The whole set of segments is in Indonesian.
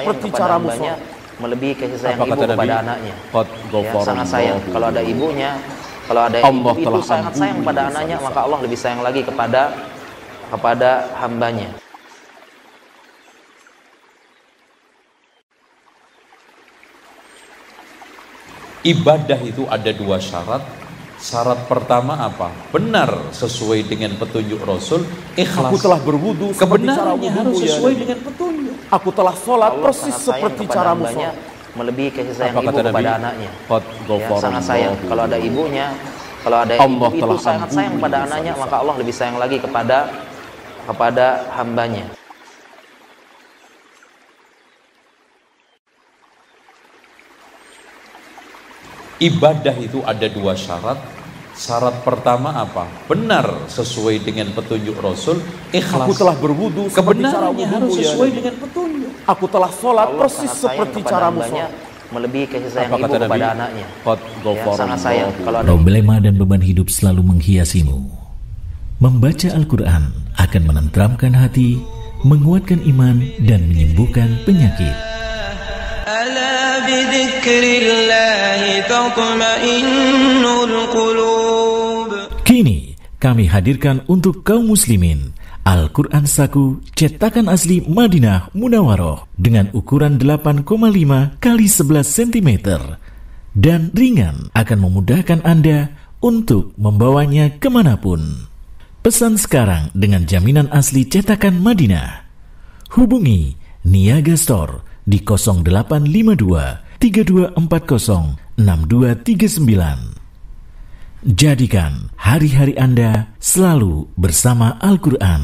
seperti cara musuh melebihi kasih ya, sayang Apa ibu kepada Nabi? anaknya ya, sangat sayang kalau ada ibunya kalau ada Allah ibu itu sangat sayang pada anaknya maka Allah lebih sayang lagi kepada kepada hambanya ibadah itu ada dua syarat Syarat pertama apa? Benar sesuai dengan petunjuk Rasul. Ikhlas. Aku telah berwudu. Kebenarannya harus sesuai ya. dengan petunjuk. Aku telah sholat Allah persis seperti caramu sholat. Melebihi kasih sayang apa ibu kepada Nabi? anaknya. ya, sangat sayang. Kalau ada ibunya, kalau ada Allah ibu telah itu sangat sayang kepada anaknya, maka Allah lebih sayang lagi kepada kepada hambanya. ibadah itu ada dua syarat Syarat pertama apa? Benar sesuai dengan petunjuk Rasul. Ikhlas. Aku telah berwudu. Kebenarannya harus sesuai dengan petunjuk. Aku telah sholat persis seperti cara musuhnya. Melebihi kasih sayang apa ibu kata kepada Nabi? anaknya. Hot ya, sangat sayang. Kalau ada... Problema dan beban hidup selalu menghiasimu. Membaca Al-Quran akan menenteramkan hati, menguatkan iman, dan menyembuhkan penyakit. Allah. Kini kami hadirkan untuk kaum muslimin Al-Quran Saku cetakan asli Madinah Munawaroh dengan ukuran 8,5 x 11 cm dan ringan akan memudahkan Anda untuk membawanya kemanapun. Pesan sekarang dengan jaminan asli cetakan Madinah. Hubungi Niaga Store di 0852 3240 6239. Jadikan hari-hari Anda selalu bersama Al-Quran.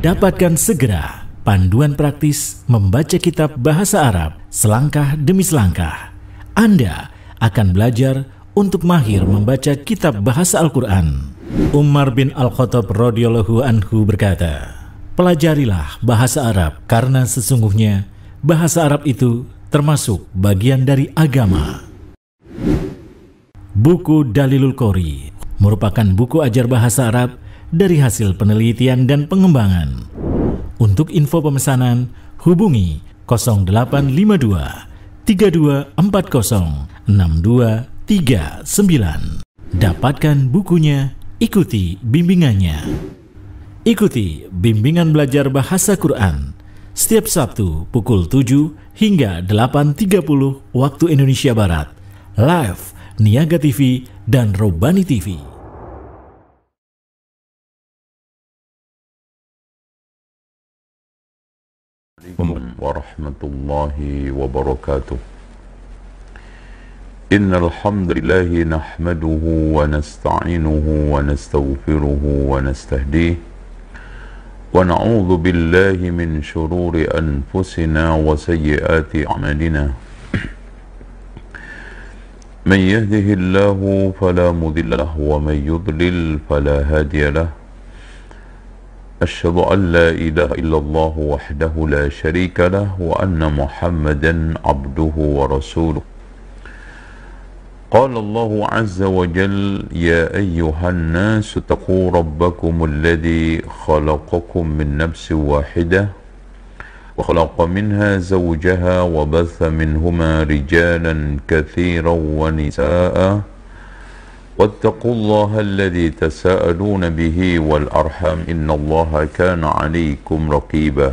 Dapatkan segera panduan praktis membaca kitab bahasa Arab selangkah demi selangkah. Anda akan belajar untuk mahir membaca kitab bahasa Al-Quran. Umar bin Al-Khattab radhiyallahu anhu berkata, Pelajarilah bahasa Arab karena sesungguhnya bahasa Arab itu termasuk bagian dari agama. Buku Dalilul Qori merupakan buku ajar bahasa Arab dari hasil penelitian dan pengembangan. Untuk info pemesanan, hubungi 0852 3240 6239. Dapatkan bukunya, ikuti bimbingannya. Ikuti bimbingan belajar bahasa Quran setiap Sabtu pukul 7 hingga 8.30 waktu Indonesia Barat. Live Niaga TV dan Robani TV. Assalamualaikum warahmatullahi wabarakatuh. إن الحمد لله نحمده ونستعينه ونستغفره ونستهديه ونعوذ بالله من شرور أنفسنا وسيئات أعمالنا من يهده الله فلا مضل له ومن يضلل فلا هادي له أشهد أن لا إله إلا الله وحده لا شريك له وأن محمدا عبده ورسوله قال الله عز وجل يا ايها الناس اتقوا ربكم الذي خلقكم من نفس واحده وخلق منها زوجها وبث منهما رجالا كثيرا ونساء واتقوا الله الذي تساءلون به والارحام ان الله كان عليكم رقيبا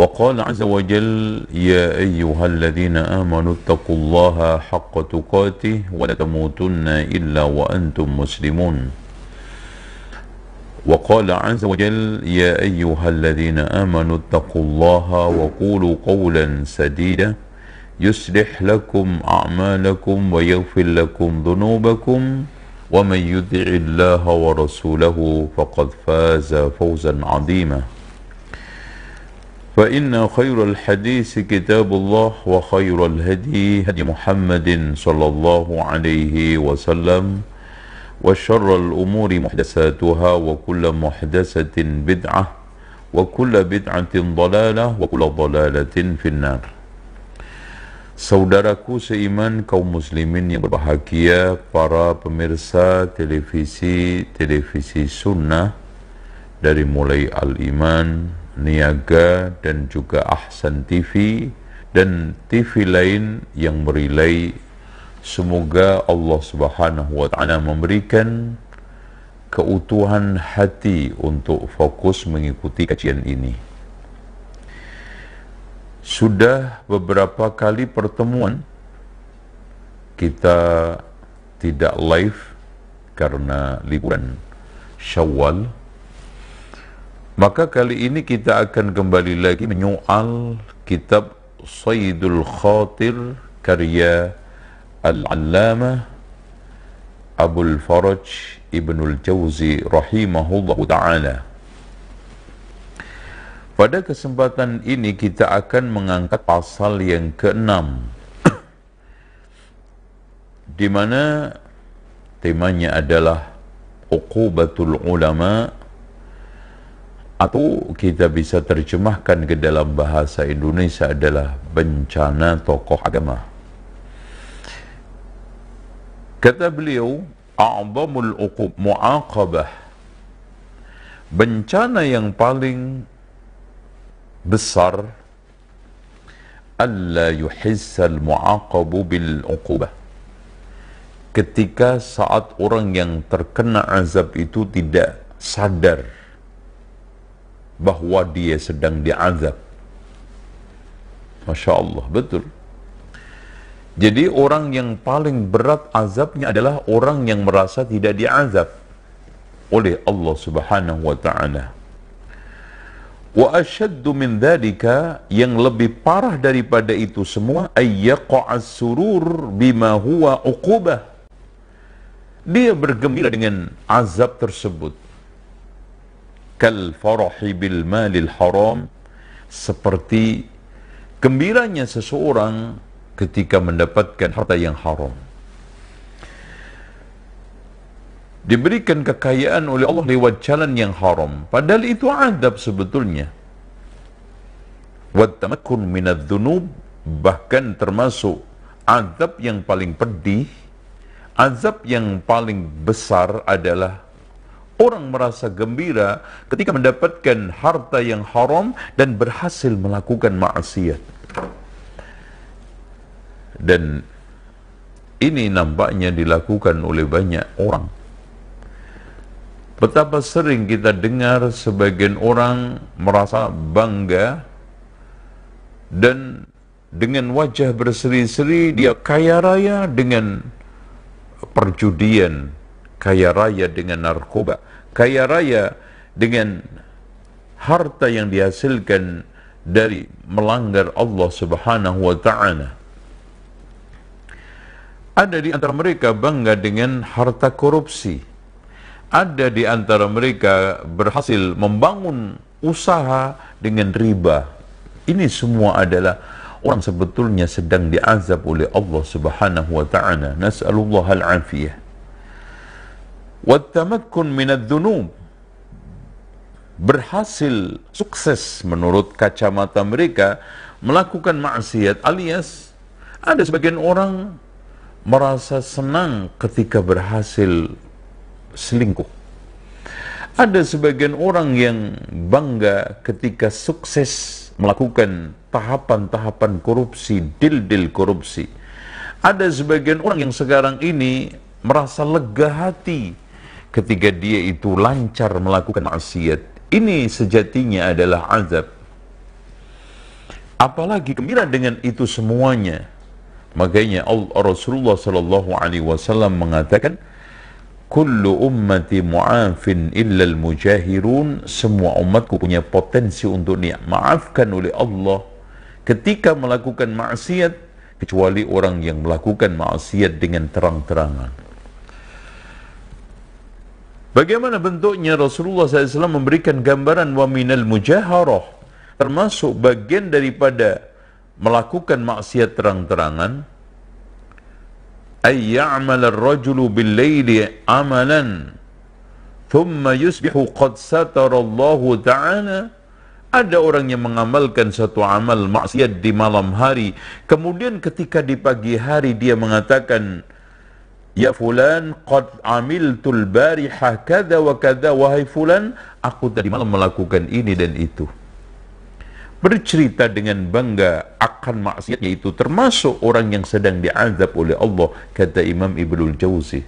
وقال عز وجل يا أيها الذين آمنوا اتقوا الله حق تقاته ولا تموتن إلا وأنتم مسلمون وقال عز وجل يا أيها الذين آمنوا اتقوا الله وقولوا قولا سديدا يصلح لكم أعمالكم ويغفر لكم ذنوبكم ومن يطع الله ورسوله فقد فاز فوزا عظيما فإن خير الحديث كتاب الله وخير الهدي هدي محمد صلى الله عليه وسلم وشر الأمور محدثاتها وكل محدثة بدعة وكل بدعة ضلالة وكل ضلالة في النار Saudaraku seiman kaum muslimin yang berbahagia, para pemirsa televisi televisi sunnah dari mulai Al Iman, Niaga dan juga Ahsan TV dan TV lain yang merilai semoga Allah Subhanahu wa taala memberikan keutuhan hati untuk fokus mengikuti kajian ini. Sudah beberapa kali pertemuan kita tidak live karena liburan Syawal maka kali ini kita akan kembali lagi menyoal kitab Sayyidul Khatir karya Al-Allamah Abul Faraj Ibnul Jauzi rahimahullah ta'ala. Pada kesempatan ini kita akan mengangkat pasal yang keenam di mana temanya adalah uqubatul ulama atau kita bisa terjemahkan ke dalam bahasa Indonesia adalah bencana tokoh agama. Kata beliau, "A'zamul uqub mu'aqabah." Bencana yang paling besar alla yuhissal mu'aqabu bil uqubah. Ketika saat orang yang terkena azab itu tidak sadar bahwa dia sedang diazab. Masya Allah, betul. Jadi orang yang paling berat azabnya adalah orang yang merasa tidak diazab oleh Allah Subhanahu wa taala. Wa asyaddu min dzalika yang lebih parah daripada itu semua ayyaqa'as surur bima huwa uqubah. Dia bergembira dengan azab tersebut kal bil malil haram seperti gembiranya seseorang ketika mendapatkan harta yang haram. Diberikan kekayaan oleh Allah lewat jalan yang haram. Padahal itu adab sebetulnya. Wattamakun minad dhunub bahkan termasuk azab yang paling pedih, azab yang paling besar adalah Orang merasa gembira ketika mendapatkan harta yang haram dan berhasil melakukan maksiat. Dan ini nampaknya dilakukan oleh banyak orang. Betapa sering kita dengar sebagian orang merasa bangga dan dengan wajah berseri-seri dia kaya raya dengan perjudian, kaya raya dengan narkoba kaya raya dengan harta yang dihasilkan dari melanggar Allah Subhanahu wa taala. Ada di antara mereka bangga dengan harta korupsi. Ada di antara mereka berhasil membangun usaha dengan riba. Ini semua adalah orang sebetulnya sedang diazab oleh Allah Subhanahu wa taala. al-afiyah. Wattamakkun minad dhunub berhasil sukses menurut kacamata mereka melakukan maksiat alias ada sebagian orang merasa senang ketika berhasil selingkuh. Ada sebagian orang yang bangga ketika sukses melakukan tahapan-tahapan korupsi, dildil korupsi. Ada sebagian orang yang sekarang ini merasa lega hati ketika dia itu lancar melakukan maksiat. Ini sejatinya adalah azab. Apalagi gembira dengan itu semuanya. Makanya Allah, Rasulullah Shallallahu Alaihi Wasallam mengatakan, Kullu ummati mu'afin illa al-mujahirun Semua umatku punya potensi untuk dia Maafkan oleh Allah Ketika melakukan maksiat Kecuali orang yang melakukan maksiat dengan terang-terangan Bagaimana bentuknya Rasulullah SAW memberikan gambaran wa minal mujaharah termasuk bagian daripada melakukan maksiat terang-terangan ay ya'mal ar-rajulu bil-laili amalan thumma yusbihu qad satara Allah ta'ala ada orang yang mengamalkan satu amal maksiat di malam hari kemudian ketika di pagi hari dia mengatakan Ya fulan qad amiltul barihah kada wa kada wahai fulan aku tadi malam melakukan ini dan itu. Bercerita dengan bangga akan maksiatnya itu termasuk orang yang sedang diazab oleh Allah kata Imam Ibnu Jauzi.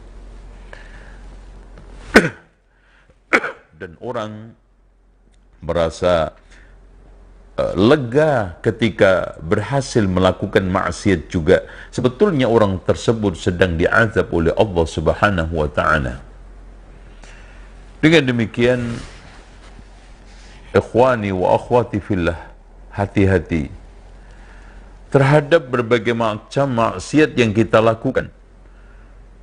dan orang merasa Eh, lega ketika berhasil melakukan maksiat juga sebetulnya orang tersebut sedang diazab oleh Allah Subhanahu wa taala dengan demikian ikhwani wa akhwati fillah hati-hati terhadap berbagai macam maksiat yang kita lakukan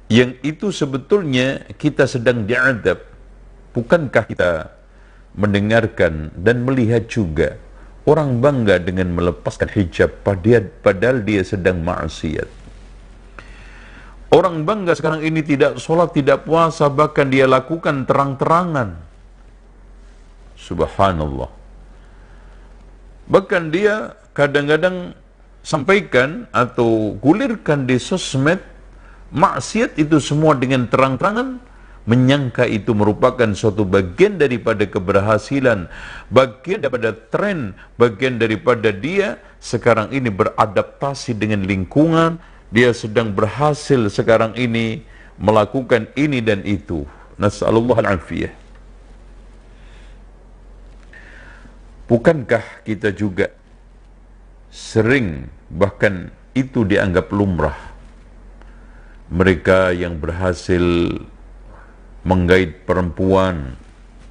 yang itu sebetulnya kita sedang diadab bukankah kita mendengarkan dan melihat juga Orang bangga dengan melepaskan hijab padahal dia sedang maksiat. Orang bangga sekarang ini tidak sholat, tidak puasa, bahkan dia lakukan terang-terangan. Subhanallah. Bahkan dia kadang-kadang sampaikan atau gulirkan di sosmed maksiat itu semua dengan terang-terangan menyangka itu merupakan suatu bagian daripada keberhasilan, bagian daripada tren, bagian daripada dia sekarang ini beradaptasi dengan lingkungan, dia sedang berhasil sekarang ini melakukan ini dan itu. Nas'alullah al-afiyah. Bukankah kita juga sering bahkan itu dianggap lumrah mereka yang berhasil menggait perempuan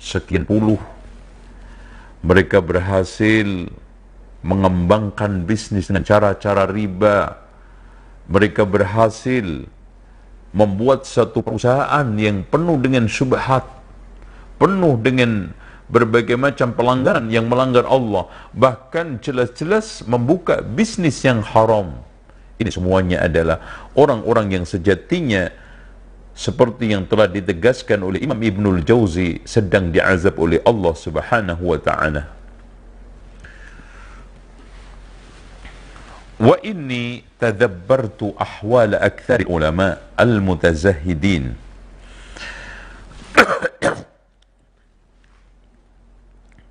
sekian puluh. Mereka berhasil mengembangkan bisnis dengan cara-cara riba. Mereka berhasil membuat satu perusahaan yang penuh dengan syubhat, penuh dengan berbagai macam pelanggaran yang melanggar Allah, bahkan jelas-jelas membuka bisnis yang haram. Ini semuanya adalah orang-orang yang sejatinya seperti yang telah ditegaskan oleh Imam Ibnul Jauzi sedang diazab oleh Allah Subhanahu wa taala. Wa inni tadabbartu ahwal akthar ulama al-mutazahhidin.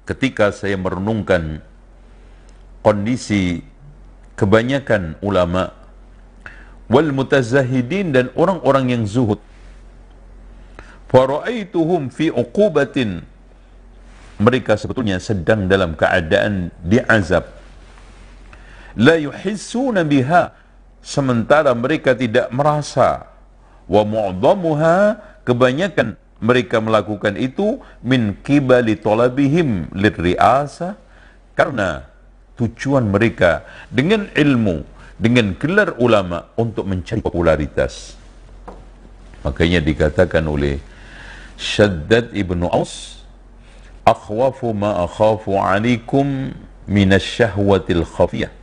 Ketika saya merenungkan kondisi kebanyakan ulama wal mutazahidin dan orang-orang yang zuhud Fara'aituhum fi uqubatin. Mereka sebetulnya sedang dalam keadaan diazab. La yuhissuna biha. Sementara mereka tidak merasa. Wa mu'damuha kebanyakan mereka melakukan itu min kibali tolabihim lirriasa karena tujuan mereka dengan ilmu dengan gelar ulama untuk mencari popularitas makanya dikatakan oleh Shaddad ibnu Aus akhwafu ma akhafu alaikum minasyahwatil khafiyah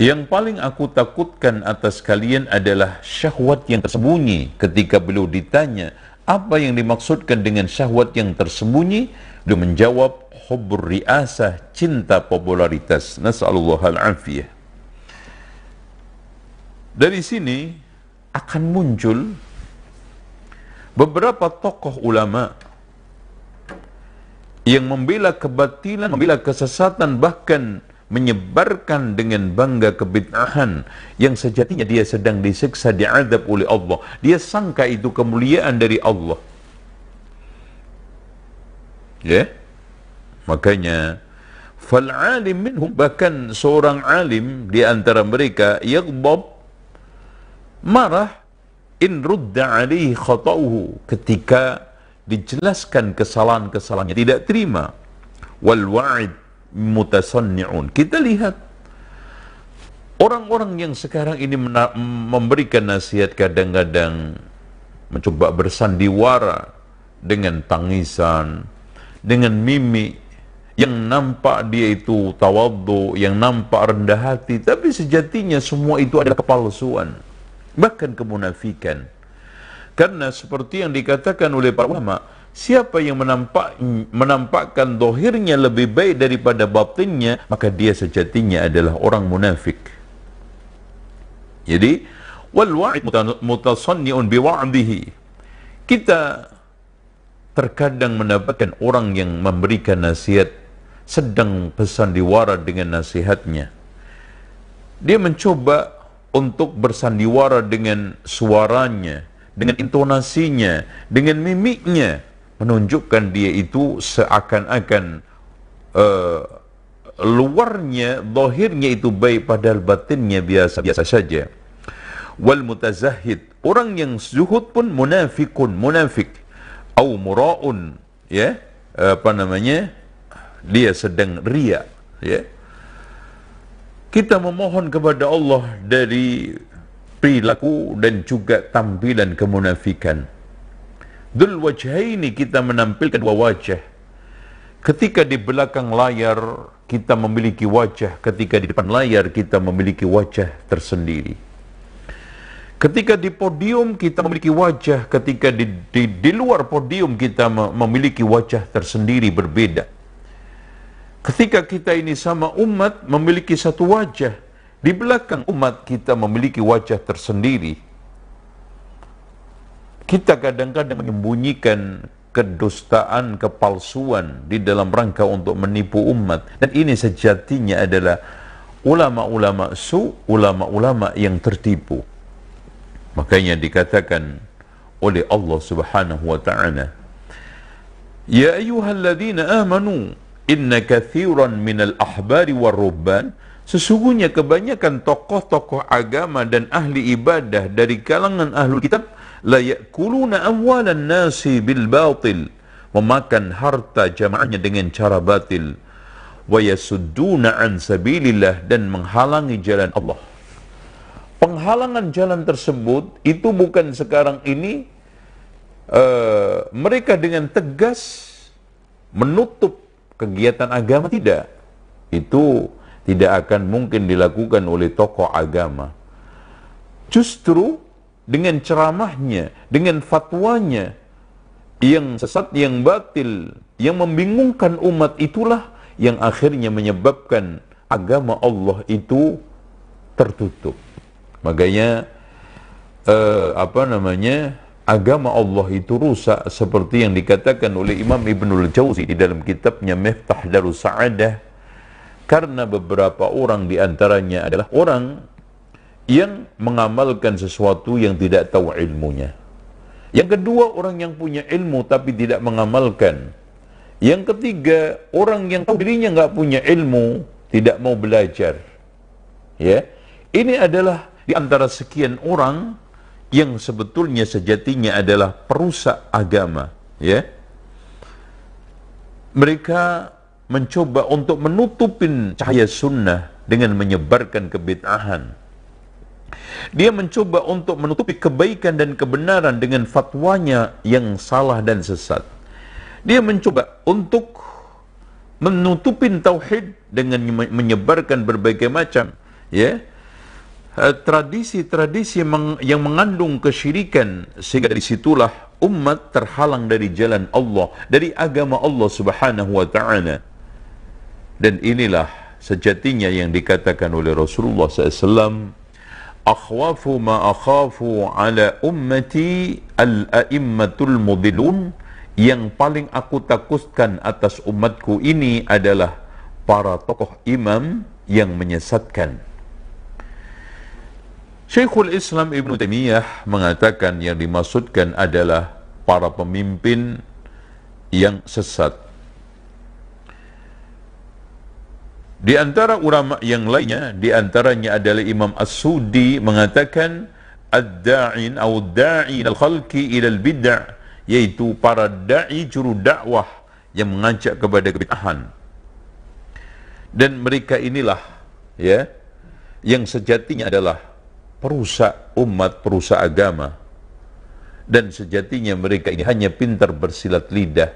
yang paling aku takutkan atas kalian adalah syahwat yang tersembunyi. Ketika beliau ditanya, apa yang dimaksudkan dengan syahwat yang tersembunyi? Dia menjawab, hubur riasah, cinta popularitas. Nas'alullah al-afiyah. Dari sini akan muncul beberapa tokoh ulama yang membela kebatilan, membela kesesatan, bahkan menyebarkan dengan bangga kebid'ahan yang sejatinya dia sedang disiksa, diadab oleh Allah. Dia sangka itu kemuliaan dari Allah. Ya? Yeah? Makanya, fal'alim minhum, bahkan seorang alim di antara mereka, yagbob, marah in rudda alaihi khata'uhu ketika dijelaskan kesalahan-kesalahannya tidak terima wal wa'id mutasanni'un kita lihat orang-orang yang sekarang ini memberikan nasihat kadang-kadang mencoba bersandiwara dengan tangisan dengan mimik yang nampak dia itu tawadhu yang nampak rendah hati tapi sejatinya semua itu adalah kepalsuan bahkan kemunafikan. Karena seperti yang dikatakan oleh para ulama, siapa yang menampak, menampakkan dohirnya lebih baik daripada batinnya, maka dia sejatinya adalah orang munafik. Jadi, wal wa'id mutasanni'un biwa'dihi. Kita terkadang mendapatkan orang yang memberikan nasihat sedang pesan diwara dengan nasihatnya. Dia mencoba untuk bersandiwara dengan suaranya, dengan intonasinya, dengan mimiknya, menunjukkan dia itu seakan-akan uh, luarnya, dohirnya itu baik padahal batinnya biasa-biasa saja. Wal mutazahid, orang yang zuhud pun munafikun, munafik. Au mura'un, ya, apa namanya, dia sedang ria, ya kita memohon kepada Allah dari perilaku dan juga tampilan kemunafikan. Dul ini kita menampilkan dua wajah. Ketika di belakang layar kita memiliki wajah, ketika di depan layar kita memiliki wajah tersendiri. Ketika di podium kita memiliki wajah, ketika di, di, di luar podium kita memiliki wajah tersendiri berbeda. Ketika kita ini sama umat memiliki satu wajah, di belakang umat kita memiliki wajah tersendiri. Kita kadang-kadang menyembunyikan kedustaan, kepalsuan di dalam rangka untuk menipu umat. Dan ini sejatinya adalah ulama-ulama su, ulama-ulama yang tertipu. Makanya dikatakan oleh Allah Subhanahu wa taala, "Ya ayyuhalladzina amanu" Inna kathiran minal ahbari warubban Sesungguhnya kebanyakan tokoh-tokoh agama dan ahli ibadah dari kalangan ahli kitab la yakuluna amwalan nasi bil batil memakan harta jamaahnya dengan cara batil wa yasudduna an sabilillah dan menghalangi jalan Allah. Penghalangan jalan tersebut itu bukan sekarang ini uh, mereka dengan tegas menutup kegiatan agama tidak. Itu tidak akan mungkin dilakukan oleh tokoh agama. Justru dengan ceramahnya, dengan fatwanya yang sesat, yang batil, yang membingungkan umat itulah yang akhirnya menyebabkan agama Allah itu tertutup. Makanya eh, apa namanya? agama Allah itu rusak seperti yang dikatakan oleh Imam Ibnul Jauzi di dalam kitabnya Miftah Darus Sa'adah karena beberapa orang di antaranya adalah orang yang mengamalkan sesuatu yang tidak tahu ilmunya. Yang kedua orang yang punya ilmu tapi tidak mengamalkan. Yang ketiga orang yang tahu dirinya nggak punya ilmu tidak mau belajar. Ya, ini adalah di antara sekian orang yang sebetulnya sejatinya adalah perusak agama ya mereka mencoba untuk menutupin cahaya sunnah dengan menyebarkan kebid'ahan dia mencoba untuk menutupi kebaikan dan kebenaran dengan fatwanya yang salah dan sesat dia mencoba untuk menutupin tauhid dengan menyebarkan berbagai macam ya Eh, tradisi-tradisi uh, meng, yang mengandung kesyirikan sehingga dari situlah umat terhalang dari jalan Allah dari agama Allah Subhanahu wa taala dan inilah sejatinya yang dikatakan oleh Rasulullah SAW akhwafu ma akhafu ala ummati al aimmatul mudilun yang paling aku takutkan atas umatku ini adalah para tokoh imam yang menyesatkan Syekhul Islam Ibn Taimiyah mengatakan yang dimaksudkan adalah para pemimpin yang sesat. Di antara ulama yang lainnya, di antaranya adalah Imam As-Sudi mengatakan ad-da'in atau da'in al-khalqi ila al-bid'ah yaitu para dai juru dakwah yang mengajak kepada kebid'ahan. Dan mereka inilah ya yang sejatinya adalah perusak umat, perusak agama. Dan sejatinya mereka ini hanya pintar bersilat lidah.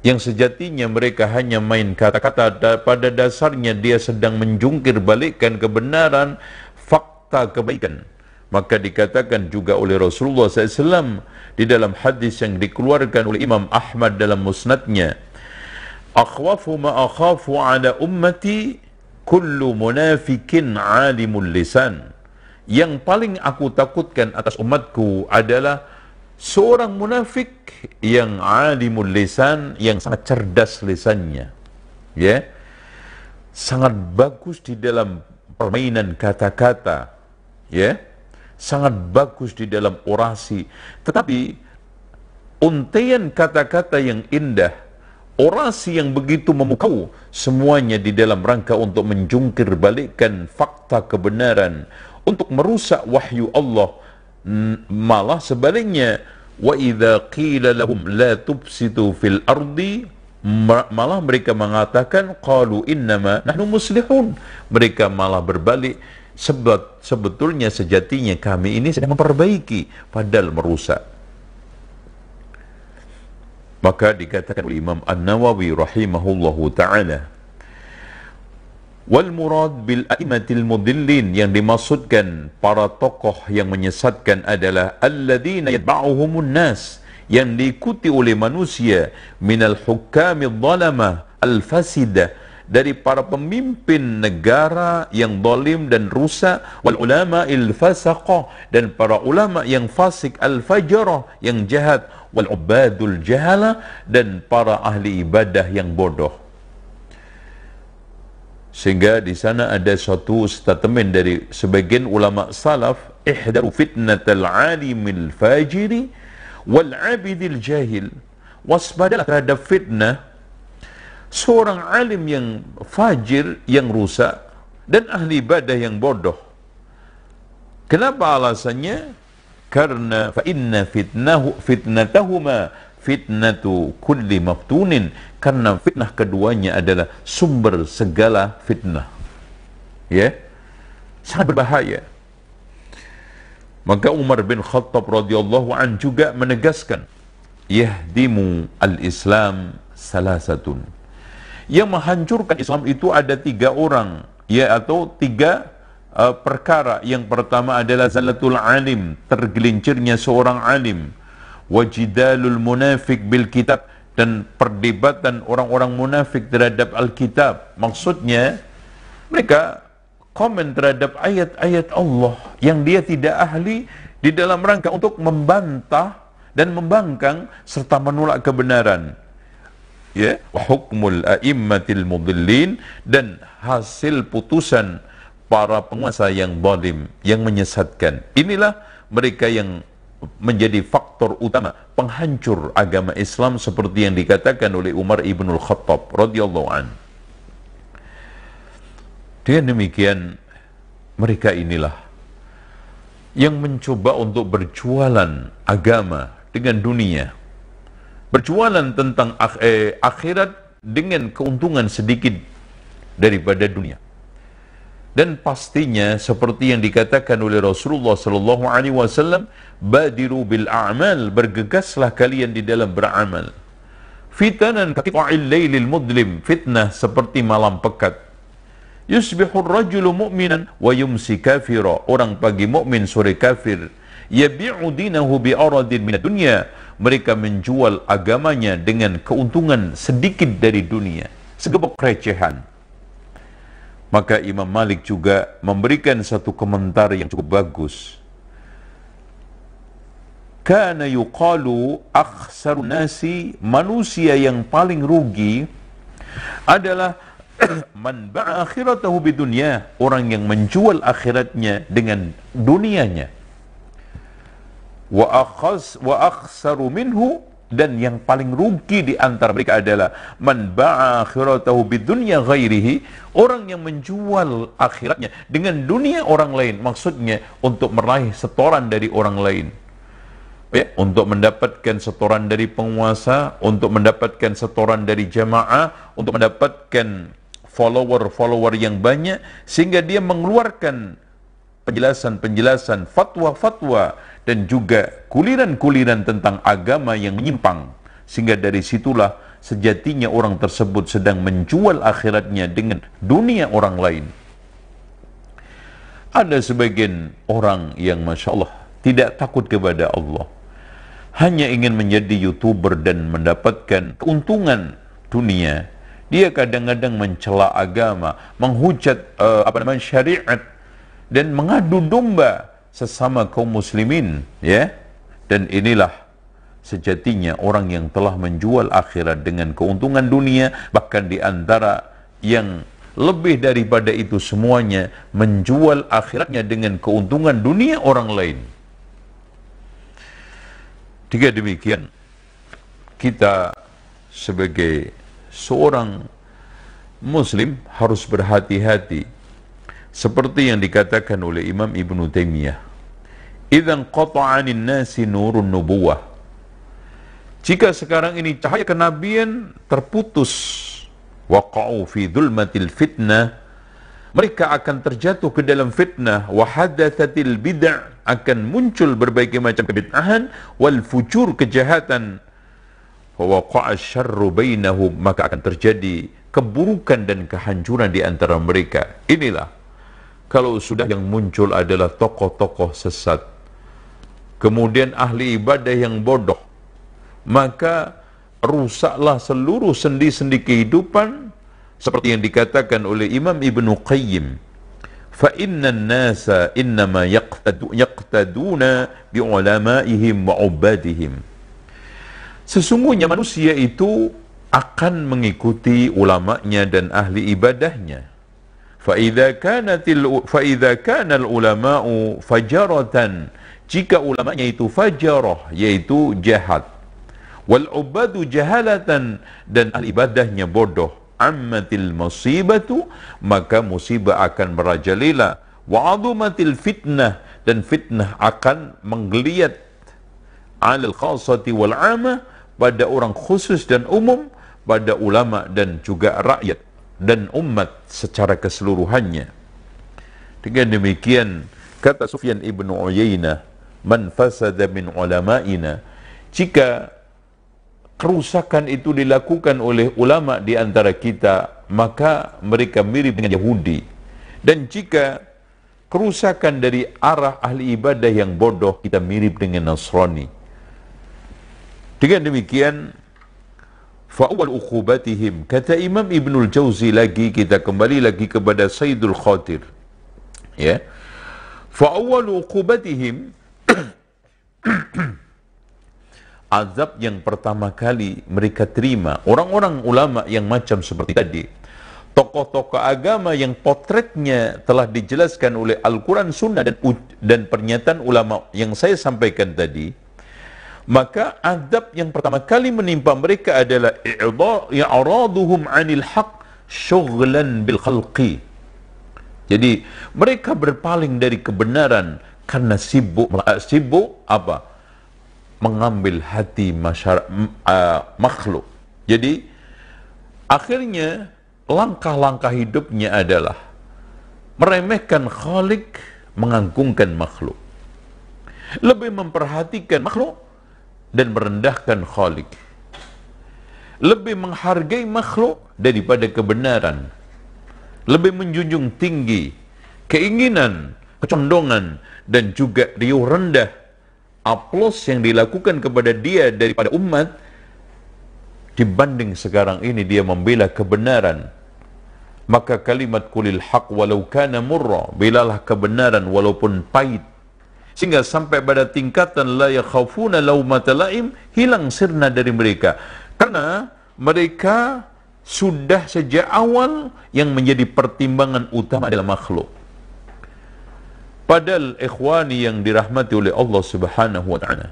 Yang sejatinya mereka hanya main kata-kata pada dasarnya dia sedang menjungkir balikkan kebenaran, fakta kebaikan. Maka dikatakan juga oleh Rasulullah SAW di dalam hadis yang dikeluarkan oleh Imam Ahmad dalam musnadnya. Akhwafu ma akhafu ala ummati kullu munafikin alimul lisan. Yang paling aku takutkan atas umatku adalah seorang munafik yang alimul lisan, yang sangat cerdas lisannya. Ya. Yeah? Sangat bagus di dalam permainan kata-kata. Ya. Yeah? Sangat bagus di dalam orasi. Tetapi untaian kata-kata yang indah Orasi yang begitu memukau semuanya di dalam rangka untuk menjungkir balikkan fakta kebenaran untuk merusak wahyu Allah malah sebaliknya wa idza qila lahum la tubsitu fil ardi malah mereka mengatakan qalu innama nahnu muslihun mereka malah berbalik sebab sebetulnya sejatinya kami ini sedang memperbaiki padahal merusak maka dikatakan oleh Imam An-Nawawi rahimahullahu taala Wal murad bil aimatil mudillin yang dimaksudkan para tokoh yang menyesatkan adalah alladzina yatba'uhumun nas yang diikuti oleh manusia minal hukamid dhalamah al fasida dari para pemimpin negara yang dolim dan rusak wal ulama il fasaqah dan para ulama yang fasik al fajarah yang jahat wal ubadul jahala dan para ahli ibadah yang bodoh. Sehingga di sana ada satu statement dari sebagian ulama salaf, ihdaru fitnatal alimil fajiri wal abidil jahil. Waspadalah terhadap fitnah seorang alim yang fajir yang rusak dan ahli ibadah yang bodoh. Kenapa alasannya? karena fa inna fitnahu fitnatahuma fitnatu kulli maftunin karena fitnah keduanya adalah sumber segala fitnah ya sangat berbahaya maka Umar bin Khattab radhiyallahu an juga menegaskan yahdimu al-islam salasatun yang menghancurkan Islam itu ada tiga orang ya atau tiga uh, perkara yang pertama adalah zalatul alim tergelincirnya seorang alim wajidalul munafik bil kitab dan perdebatan orang-orang munafik terhadap alkitab maksudnya mereka komen terhadap ayat-ayat Allah yang dia tidak ahli di dalam rangka untuk membantah dan membangkang serta menolak kebenaran ya hukmul aimmatil mudhillin dan hasil putusan para penguasa yang bodim yang menyesatkan. Inilah mereka yang menjadi faktor utama penghancur agama Islam seperti yang dikatakan oleh Umar Ibnul Khattab radhiyallahu an. Dengan demikian mereka inilah yang mencoba untuk berjualan agama dengan dunia. Berjualan tentang eh, akhirat dengan keuntungan sedikit daripada dunia dan pastinya seperti yang dikatakan oleh Rasulullah sallallahu alaihi wasallam badiru bil a'mal bergegaslah kalian di dalam beramal fitanan qita'il lailil mudlim fitnah seperti malam pekat yusbihu ar-rajulu mu'minan wa yumsi kafira orang pagi mukmin sore kafir yabi'u dinahu bi aradin min dunya mereka menjual agamanya dengan keuntungan sedikit dari dunia segebok recehan maka Imam Malik juga memberikan satu komentar yang cukup bagus. Kana yuqalu akhsaru nasi manusia yang paling rugi adalah man ba'a akhiratahu bidunya orang yang menjual akhiratnya dengan dunianya wa akhas wa akhsaru minhu dan yang paling rugi di antara mereka adalah man ba'a akhiratahu bidunya ghairihi orang yang menjual akhiratnya dengan dunia orang lain maksudnya untuk meraih setoran dari orang lain ya untuk mendapatkan setoran dari penguasa untuk mendapatkan setoran dari jamaah untuk mendapatkan follower-follower yang banyak sehingga dia mengeluarkan penjelasan-penjelasan, fatwa-fatwa, dan juga kuliran-kuliran tentang agama yang menyimpang. Sehingga dari situlah sejatinya orang tersebut sedang menjual akhiratnya dengan dunia orang lain. Ada sebagian orang yang Masya Allah tidak takut kepada Allah. Hanya ingin menjadi YouTuber dan mendapatkan keuntungan dunia. Dia kadang-kadang mencela agama, menghujat uh, apa namanya syariat dan mengadu domba sesama kaum muslimin ya dan inilah sejatinya orang yang telah menjual akhirat dengan keuntungan dunia bahkan di antara yang lebih daripada itu semuanya menjual akhiratnya dengan keuntungan dunia orang lain tiga demikian kita sebagai seorang muslim harus berhati-hati seperti yang dikatakan oleh Imam Ibn Taimiyah, "Idzan qata'anin nasi nurun nubuwah." Jika sekarang ini cahaya kenabian terputus, waqa'u fi dhulmatil fitnah, mereka akan terjatuh ke dalam fitnah wa bid'ah akan muncul berbagai macam kebid'ahan wal fujur kejahatan fawaqa'a syarru bainahum maka akan terjadi keburukan dan kehancuran di antara mereka inilah kalau sudah yang muncul adalah tokoh-tokoh sesat. Kemudian ahli ibadah yang bodoh. Maka rusaklah seluruh sendi-sendi kehidupan seperti yang dikatakan oleh Imam Ibn Qayyim. فَإِنَّ النَّاسَ إِنَّمَا يَقْتَدُونَ بِعُلَمَائِهِمْ وَعُبَّادِهِمْ Sesungguhnya manusia itu akan mengikuti ulamanya dan ahli ibadahnya. فَإِذَا كَانَتِ فَإِذَا Jika ulamanya itu fajarah, yaitu jahat. Wal ubadu jahalatan dan al ibadahnya bodoh. Ammatil musibatu maka musibah akan merajalela. Wa adumatil fitnah dan fitnah akan menggeliat. Alal khasati wal amah pada orang khusus dan umum, pada ulama dan juga rakyat dan umat secara keseluruhannya. Dengan demikian, kata Sufyan ibnu Uyainah, man fasada min ulama'ina, jika kerusakan itu dilakukan oleh ulama di antara kita, maka mereka mirip dengan Yahudi. Dan jika kerusakan dari arah ahli ibadah yang bodoh, kita mirip dengan Nasrani. Dengan demikian, Fa'awal ukubatihim. Kata Imam Ibnul Jauzi lagi, kita kembali lagi kepada Sayyidul Khatir. Ya. Fa'awal ukubatihim. azab yang pertama kali mereka terima. Orang-orang ulama yang macam seperti tadi. Tokoh-tokoh agama yang potretnya telah dijelaskan oleh Al-Quran, Sunnah, dan, dan pernyataan ulama yang saya sampaikan tadi maka adab yang pertama kali menimpa mereka adalah i'raduhum 'anil haqq syughlan bil khalqi. Jadi mereka berpaling dari kebenaran karena sibuk sibuk apa? mengambil hati masyarakat uh, makhluk. Jadi akhirnya langkah-langkah hidupnya adalah meremehkan khalik, mengagungkan makhluk. Lebih memperhatikan makhluk dan merendahkan Khalik. Lebih menghargai makhluk daripada kebenaran. Lebih menjunjung tinggi keinginan, kecondongan, dan juga riuh rendah aplos yang dilakukan kepada dia daripada umat dibanding sekarang ini dia membela kebenaran maka kalimat kulil haq walau kana murra belalah kebenaran walaupun pahit sehingga sampai pada tingkatan la yakhafuna laumata laim hilang sirna dari mereka karena mereka sudah sejak awal yang menjadi pertimbangan utama adalah makhluk Padahal ikhwani yang dirahmati oleh Allah Subhanahu wa taala.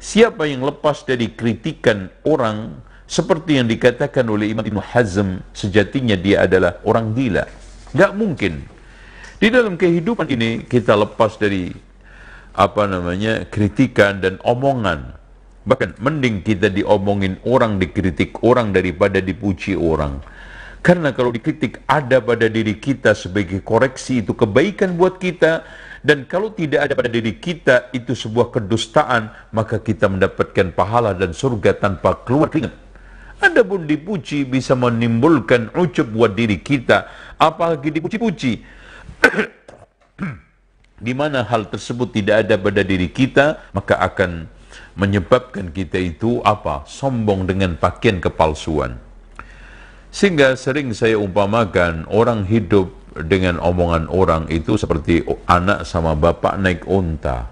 Siapa yang lepas dari kritikan orang seperti yang dikatakan oleh Imam Ibn Hazm, sejatinya dia adalah orang gila. Enggak mungkin. Di dalam kehidupan ini kita lepas dari apa namanya kritikan dan omongan. Bahkan mending kita diomongin orang, dikritik orang daripada dipuji orang. Karena kalau dikritik ada pada diri kita sebagai koreksi itu kebaikan buat kita dan kalau tidak ada pada diri kita itu sebuah kedustaan maka kita mendapatkan pahala dan surga tanpa keluar keringat. Adapun dipuji bisa menimbulkan ucup buat diri kita apalagi dipuji-puji. di mana hal tersebut tidak ada pada diri kita, maka akan menyebabkan kita itu apa? Sombong dengan pakaian kepalsuan. Sehingga sering saya umpamakan orang hidup dengan omongan orang itu seperti anak sama bapak naik unta.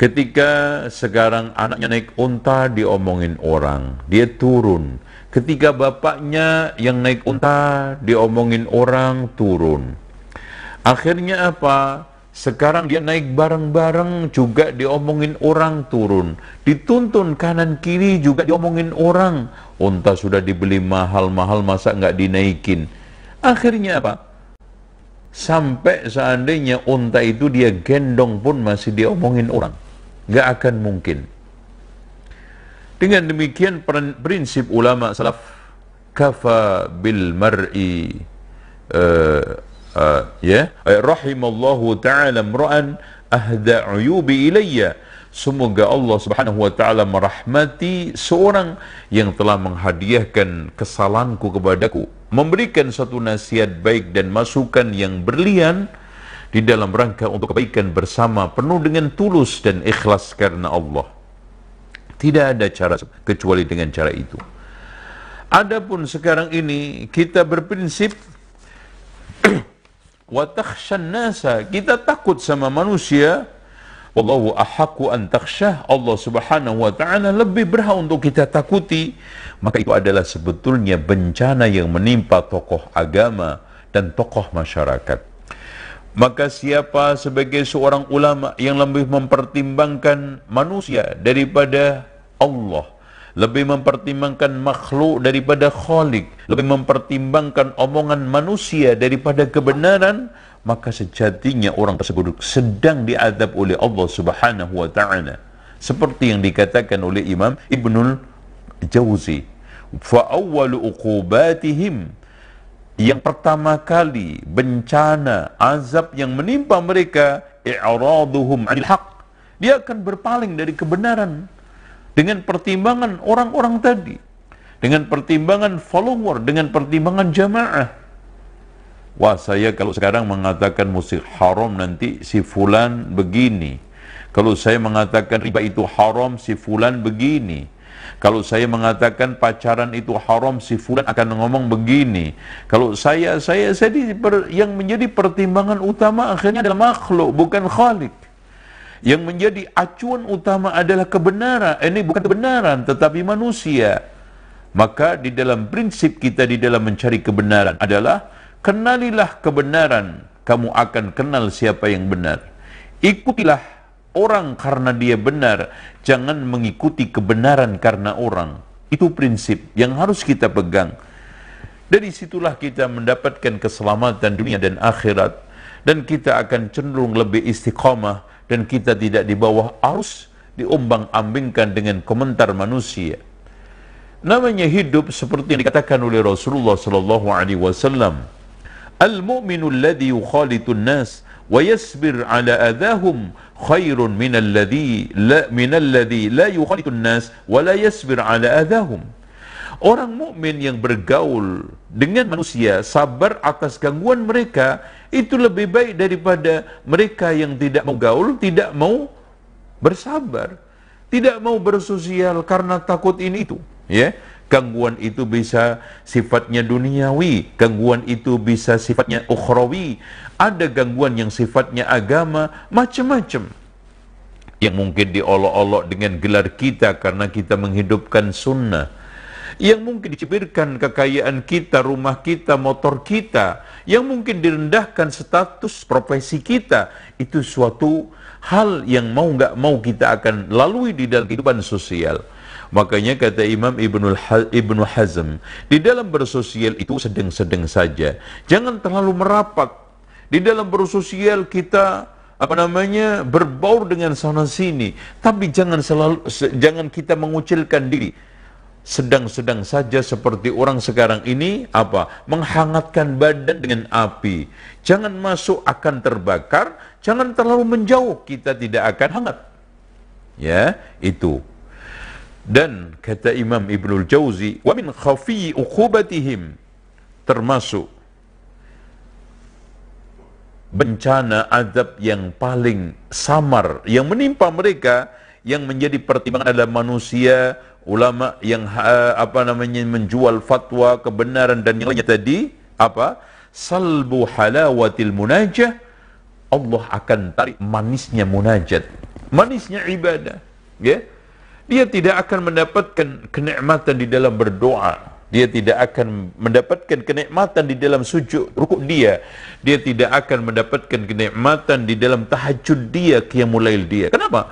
Ketika sekarang anaknya naik unta diomongin orang, dia turun. Ketika bapaknya yang naik unta diomongin orang turun. Akhirnya apa? Sekarang dia naik bareng-bareng juga diomongin orang turun. Dituntun kanan kiri juga diomongin orang. Unta sudah dibeli mahal-mahal masa nggak dinaikin. Akhirnya apa? Sampai seandainya unta itu dia gendong pun masih diomongin orang. Nggak akan mungkin. Dengan demikian prinsip ulama salaf kafa bil mar'i eh, uh, ya eh, rahimallahu taala mra'an ahda uyubi ilayya Semoga Allah Subhanahu wa taala merahmati seorang yang telah menghadiahkan kesalahanku kepadaku, memberikan satu nasihat baik dan masukan yang berlian di dalam rangka untuk kebaikan bersama penuh dengan tulus dan ikhlas karena Allah. Tidak ada cara kecuali dengan cara itu. Adapun sekarang ini kita berprinsip nasa. Kita takut sama manusia. Wallahu ahaku an takhshah. Allah Subhanahu wa taala lebih berhak untuk kita takuti. Maka itu adalah sebetulnya bencana yang menimpa tokoh agama dan tokoh masyarakat. Maka siapa sebagai seorang ulama yang lebih mempertimbangkan manusia daripada Allah lebih mempertimbangkan makhluk daripada kholik, lebih mempertimbangkan omongan manusia daripada kebenaran, maka sejatinya orang tersebut sedang diadab oleh Allah Subhanahu wa taala. Seperti yang dikatakan oleh Imam Ibnul Jauzi, fa awwalu uqubatihim yang pertama kali bencana azab yang menimpa mereka i'raduhum 'anil haq. Dia akan berpaling dari kebenaran dengan pertimbangan orang-orang tadi, dengan pertimbangan follower, dengan pertimbangan jamaah. Wah saya kalau sekarang mengatakan musik haram nanti si fulan begini. Kalau saya mengatakan riba itu haram, si fulan begini. Kalau saya mengatakan pacaran itu haram, si fulan akan ngomong begini. Kalau saya, saya, saya per, yang menjadi pertimbangan utama akhirnya adalah makhluk, bukan khalik. Yang menjadi acuan utama adalah kebenaran. Eh, ini bukan kebenaran, tetapi manusia. Maka di dalam prinsip kita di dalam mencari kebenaran adalah kenalilah kebenaran, kamu akan kenal siapa yang benar. Ikutilah orang karena dia benar, jangan mengikuti kebenaran karena orang. Itu prinsip yang harus kita pegang. Dari situlah kita mendapatkan keselamatan dunia dan akhirat dan kita akan cenderung lebih istiqamah dan kita tidak di bawah arus diombang-ambingkan dengan komentar manusia. Namanya hidup seperti yang dikatakan oleh Rasulullah sallallahu alaihi wasallam. Al-mu'minu alladhi yukhalitu nas wa yasbir ala adahum khairun min alladhi la min alladhi la yukhalitu nas wa la yasbir ala adahum. Orang mukmin yang bergaul dengan manusia, sabar atas gangguan mereka, itu lebih baik daripada mereka yang tidak mau gaul, tidak mau bersabar, tidak mau bersosial karena takut ini itu, ya. Gangguan itu bisa sifatnya duniawi, gangguan itu bisa sifatnya ukhrawi, ada gangguan yang sifatnya agama, macam-macam. Yang mungkin diolok-olok dengan gelar kita karena kita menghidupkan sunnah, yang mungkin dicipirkan kekayaan kita, rumah kita, motor kita, yang mungkin direndahkan status profesi kita, itu suatu hal yang mau nggak mau kita akan lalui di dalam kehidupan sosial. Makanya kata Imam Ibnu Hazm, di dalam bersosial itu sedang-sedang saja. Jangan terlalu merapat. Di dalam bersosial kita apa namanya berbaur dengan sana sini, tapi jangan selalu jangan kita mengucilkan diri sedang-sedang saja seperti orang sekarang ini apa menghangatkan badan dengan api jangan masuk akan terbakar jangan terlalu menjauh kita tidak akan hangat ya itu dan kata Imam Ibnul Jauzi wa min khafi uqubatihim termasuk bencana adab yang paling samar yang menimpa mereka yang menjadi pertimbangan adalah manusia, ulama yang eh, apa namanya menjual fatwa, kebenaran dan yang lainnya tadi apa? Salbu halawatil munajat Allah akan tarik manisnya munajat, manisnya ibadah, ya. Dia tidak akan mendapatkan kenikmatan di dalam berdoa. Dia tidak akan mendapatkan kenikmatan di dalam sujud rukuk dia. Dia tidak akan mendapatkan kenikmatan di dalam tahajud dia, qiyamul lail dia. Kenapa?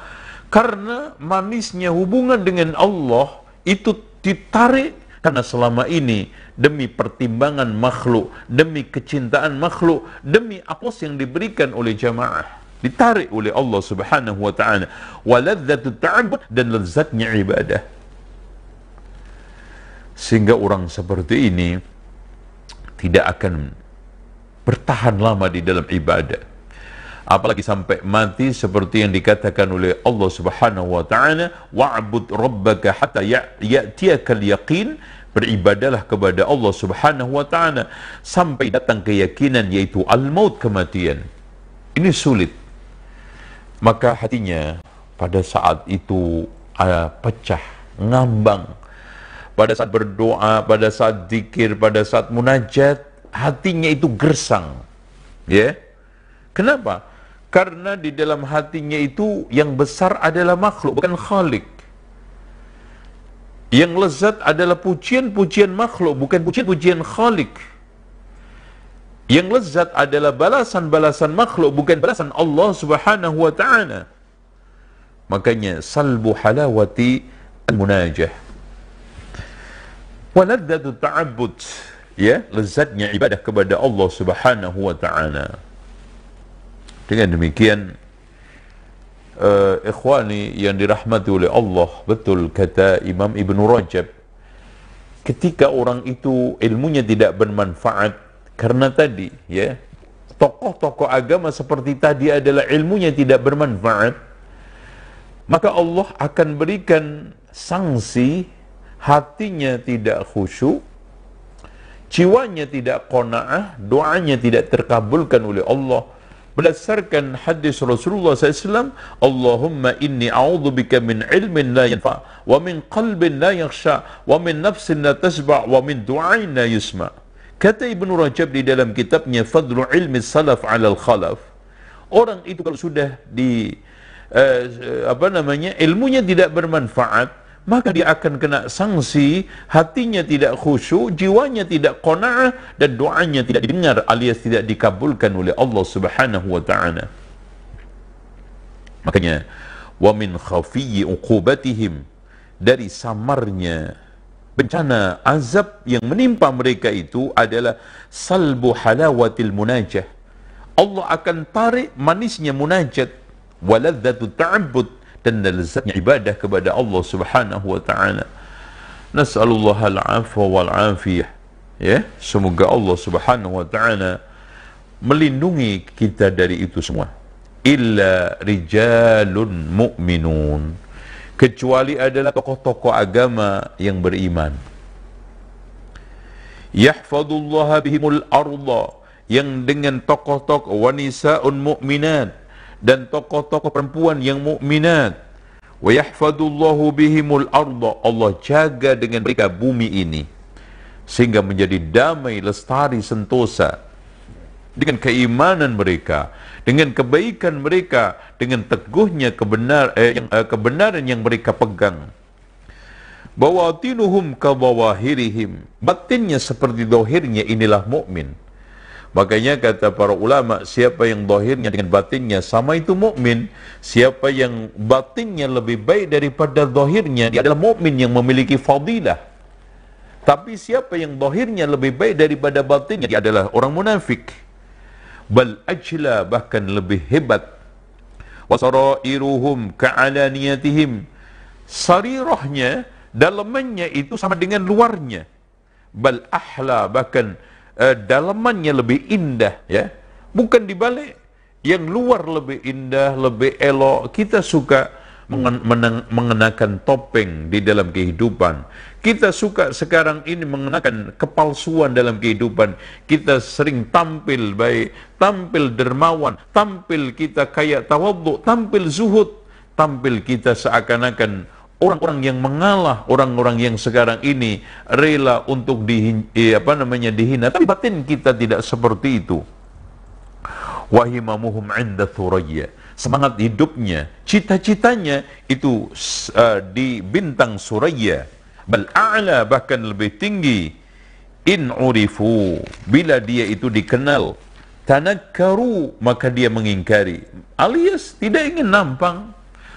Karena manisnya hubungan dengan Allah itu ditarik karena selama ini demi pertimbangan makhluk, demi kecintaan makhluk, demi apa yang diberikan oleh jamaah ditarik oleh Allah Subhanahu wa taala waladzatu ta'abbud dan lezatnya ibadah sehingga orang seperti ini tidak akan bertahan lama di dalam ibadah apalagi sampai mati seperti yang dikatakan oleh Allah Subhanahu wa taala wa'bud rabbaka hatta ya-, ya'tiyakal yaqin beribadalah kepada Allah Subhanahu wa taala sampai datang keyakinan yaitu al-maut kematian ini sulit maka hatinya pada saat itu uh, pecah ngambang pada saat berdoa pada saat zikir pada saat munajat hatinya itu gersang ya yeah? kenapa karena di dalam hatinya itu yang besar adalah makhluk, bukan khalik. Yang lezat adalah pujian-pujian makhluk, bukan pujian-pujian khalik. Yang lezat adalah balasan-balasan makhluk, bukan balasan Allah subhanahu wa ta'ala. Makanya, salbu halawati al-munajah. Waladdatu ta'abud. Ya, lezatnya ibadah kepada Allah subhanahu wa ta'ala. Dengan demikian uh, ikhwani yang dirahmati oleh Allah, betul kata Imam Ibn Rajab ketika orang itu ilmunya tidak bermanfaat karena tadi ya tokoh-tokoh agama seperti tadi adalah ilmunya tidak bermanfaat maka Allah akan berikan sanksi hatinya tidak khusyuk jiwanya tidak konaah, doanya tidak terkabulkan oleh Allah berdasarkan hadis Rasulullah SAW Allahumma inni a'udzubika min ilmin la yanfa wa min qalbin la yakhsha wa min nafsin la tasba' wa min du'ain la yusma kata Ibn Rajab di dalam kitabnya Fadlu Ilmi Salaf alal khalaf orang itu kalau sudah di eh, eh apa namanya ilmunya tidak bermanfaat maka dia akan kena sanksi, hatinya tidak khusyuk, jiwanya tidak qanaah dan doanya tidak didengar alias tidak dikabulkan oleh Allah Subhanahu wa taala. Makanya wa min khafiyyi uqubatihim dari samarnya bencana azab yang menimpa mereka itu adalah salbu halawatil munajah. Allah akan tarik manisnya munajat waladzatu ta'abbud dan lezatnya ibadah kepada Allah Subhanahu wa taala. Nas'alullah al-afwa wal afiyah. Ya, semoga Allah Subhanahu wa taala melindungi kita dari itu semua. Illa rijalun mu'minun. Kecuali adalah tokoh-tokoh agama yang beriman. Yahfadullaha bihimul arda yang dengan tokoh-tokoh wanisaun mu'minat dan tokoh-tokoh perempuan yang mukminat. Wa yahfadullahu bihimul arda. Allah jaga dengan mereka bumi ini sehingga menjadi damai, lestari, sentosa dengan keimanan mereka, dengan kebaikan mereka, dengan teguhnya kebenar, eh, yang, eh, kebenaran yang mereka pegang. Bawatinuhum kabawahirihim. Batinnya seperti dohirnya inilah mukmin. Makanya kata para ulama, siapa yang dohirnya dengan batinnya sama itu mukmin. Siapa yang batinnya lebih baik daripada dohirnya, dia adalah mukmin yang memiliki fadilah. Tapi siapa yang dohirnya lebih baik daripada batinnya, dia adalah orang munafik. Bal ajla bahkan lebih hebat. Wasarairuhum ka'alaniyatihim. Sarirahnya, dalamannya itu sama dengan luarnya. Bal ahla bahkan eh, dalamannya lebih indah ya. Bukan dibalik yang luar lebih indah, lebih elok. Kita suka hmm. mengenakan topeng di dalam kehidupan. Kita suka sekarang ini mengenakan kepalsuan dalam kehidupan. Kita sering tampil baik, tampil dermawan, tampil kita kayak tawadhu, tampil zuhud, tampil kita seakan-akan orang-orang yang mengalah, orang-orang yang sekarang ini rela untuk di eh, apa namanya dihina, tapi batin kita tidak seperti itu. Wahimamuhum 'inda thuraya. Semangat hidupnya, cita-citanya itu uh, di bintang suraya. Bal a'la bahkan lebih tinggi. In urifu bila dia itu dikenal tanakkaru maka dia mengingkari alias tidak ingin nampang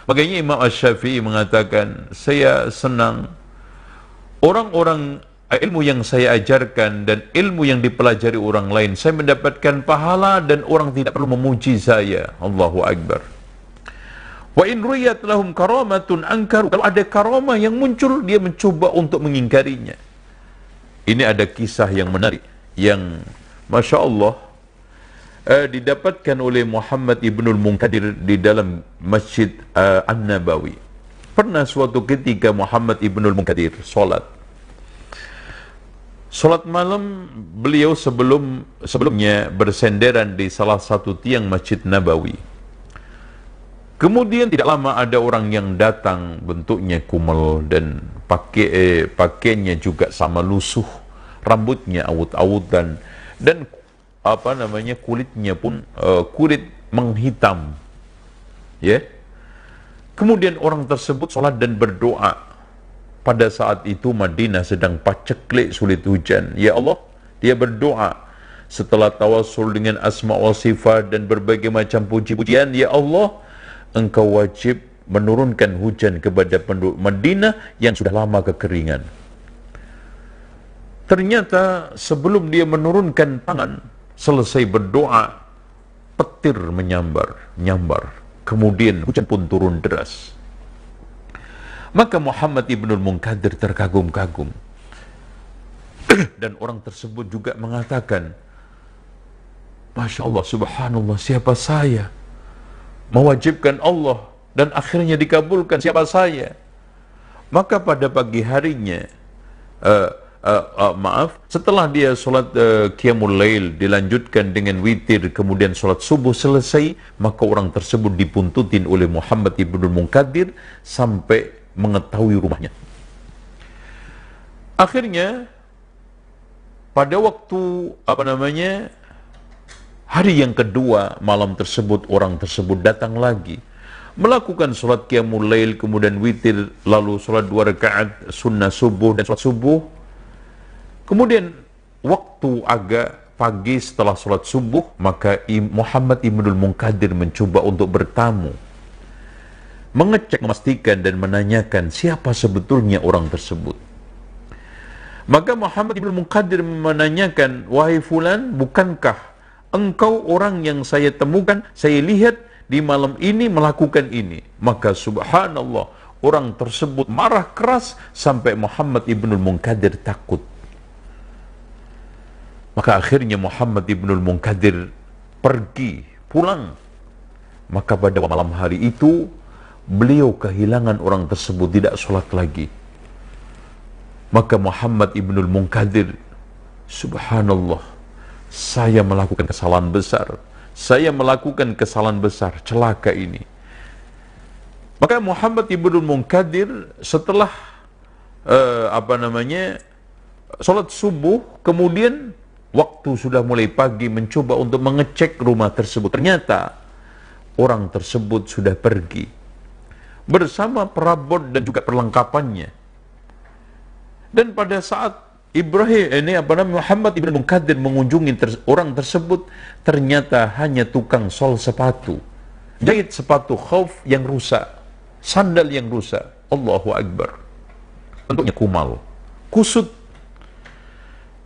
Makanya Imam Ash-Shafi'i mengatakan, saya senang orang-orang eh, ilmu yang saya ajarkan dan ilmu yang dipelajari orang lain, saya mendapatkan pahala dan orang tidak perlu memuji saya. Allahu Akbar. Wa in ruyat lahum karamatun angkaru. Kalau ada karamah yang muncul, dia mencoba untuk mengingkarinya. Ini ada kisah yang menarik. Yang Masya Allah, uh, didapatkan oleh Muhammad Ibnul Munkadir di dalam Masjid uh, An-Nabawi. Pernah suatu ketika Muhammad Ibnul Munkadir solat. Solat malam beliau sebelum sebelumnya bersenderan di salah satu tiang Masjid Nabawi. Kemudian tidak lama ada orang yang datang bentuknya kumel dan pakai eh, pakainya juga sama lusuh, rambutnya awut-awutan dan apa namanya kulitnya pun uh, kulit menghitam ya yeah? kemudian orang tersebut sholat dan berdoa pada saat itu Madinah sedang paceklik sulit hujan ya Allah dia berdoa setelah tawasul dengan asma wa sifat dan berbagai macam puji-pujian ya Allah engkau wajib menurunkan hujan kepada penduduk Madinah yang sudah lama kekeringan ternyata sebelum dia menurunkan tangan Selesai berdoa, petir menyambar, nyambar. Kemudian hujan pun turun deras. Maka Muhammad Ibnul Munkadir terkagum-kagum. Dan orang tersebut juga mengatakan, Masya Allah, subhanallah, siapa saya? Mewajibkan Allah dan akhirnya dikabulkan siapa saya? Maka pada pagi harinya, uh, uh, uh, maaf, setelah dia sholat uh, eh, Qiyamul Lail dilanjutkan dengan witir, kemudian sholat subuh selesai, maka orang tersebut dipuntutin oleh Muhammad Ibnu Munkadir sampai mengetahui rumahnya. Akhirnya, pada waktu, apa namanya, hari yang kedua malam tersebut, orang tersebut datang lagi melakukan sholat qiyamul lail, kemudian witir, lalu sholat dua rakaat, sunnah subuh, dan sholat subuh, Kemudian waktu agak pagi setelah sholat subuh, maka Muhammad Ibnul Munkadir mencoba untuk bertamu. Mengecek, memastikan dan menanyakan siapa sebetulnya orang tersebut. Maka Muhammad Ibnul Munkadir menanyakan, Wahai Fulan, bukankah engkau orang yang saya temukan, saya lihat di malam ini melakukan ini. Maka subhanallah, orang tersebut marah keras sampai Muhammad Ibnul Munkadir takut. Maka akhirnya Muhammad ibnul Munkadir pergi, pulang. Maka pada malam hari itu, beliau kehilangan orang tersebut, tidak sholat lagi. Maka Muhammad ibnul Munkadir, subhanallah, saya melakukan kesalahan besar. Saya melakukan kesalahan besar, celaka ini. Maka Muhammad ibnu Munkadir setelah uh, apa namanya sholat subuh kemudian waktu sudah mulai pagi mencoba untuk mengecek rumah tersebut. Ternyata orang tersebut sudah pergi bersama perabot dan juga perlengkapannya. Dan pada saat Ibrahim eh, ini apa namanya Muhammad ibn Munkadir mengunjungi ter, orang tersebut ternyata hanya tukang sol sepatu jahit sepatu khauf yang rusak sandal yang rusak Allahu Akbar bentuknya kumal kusut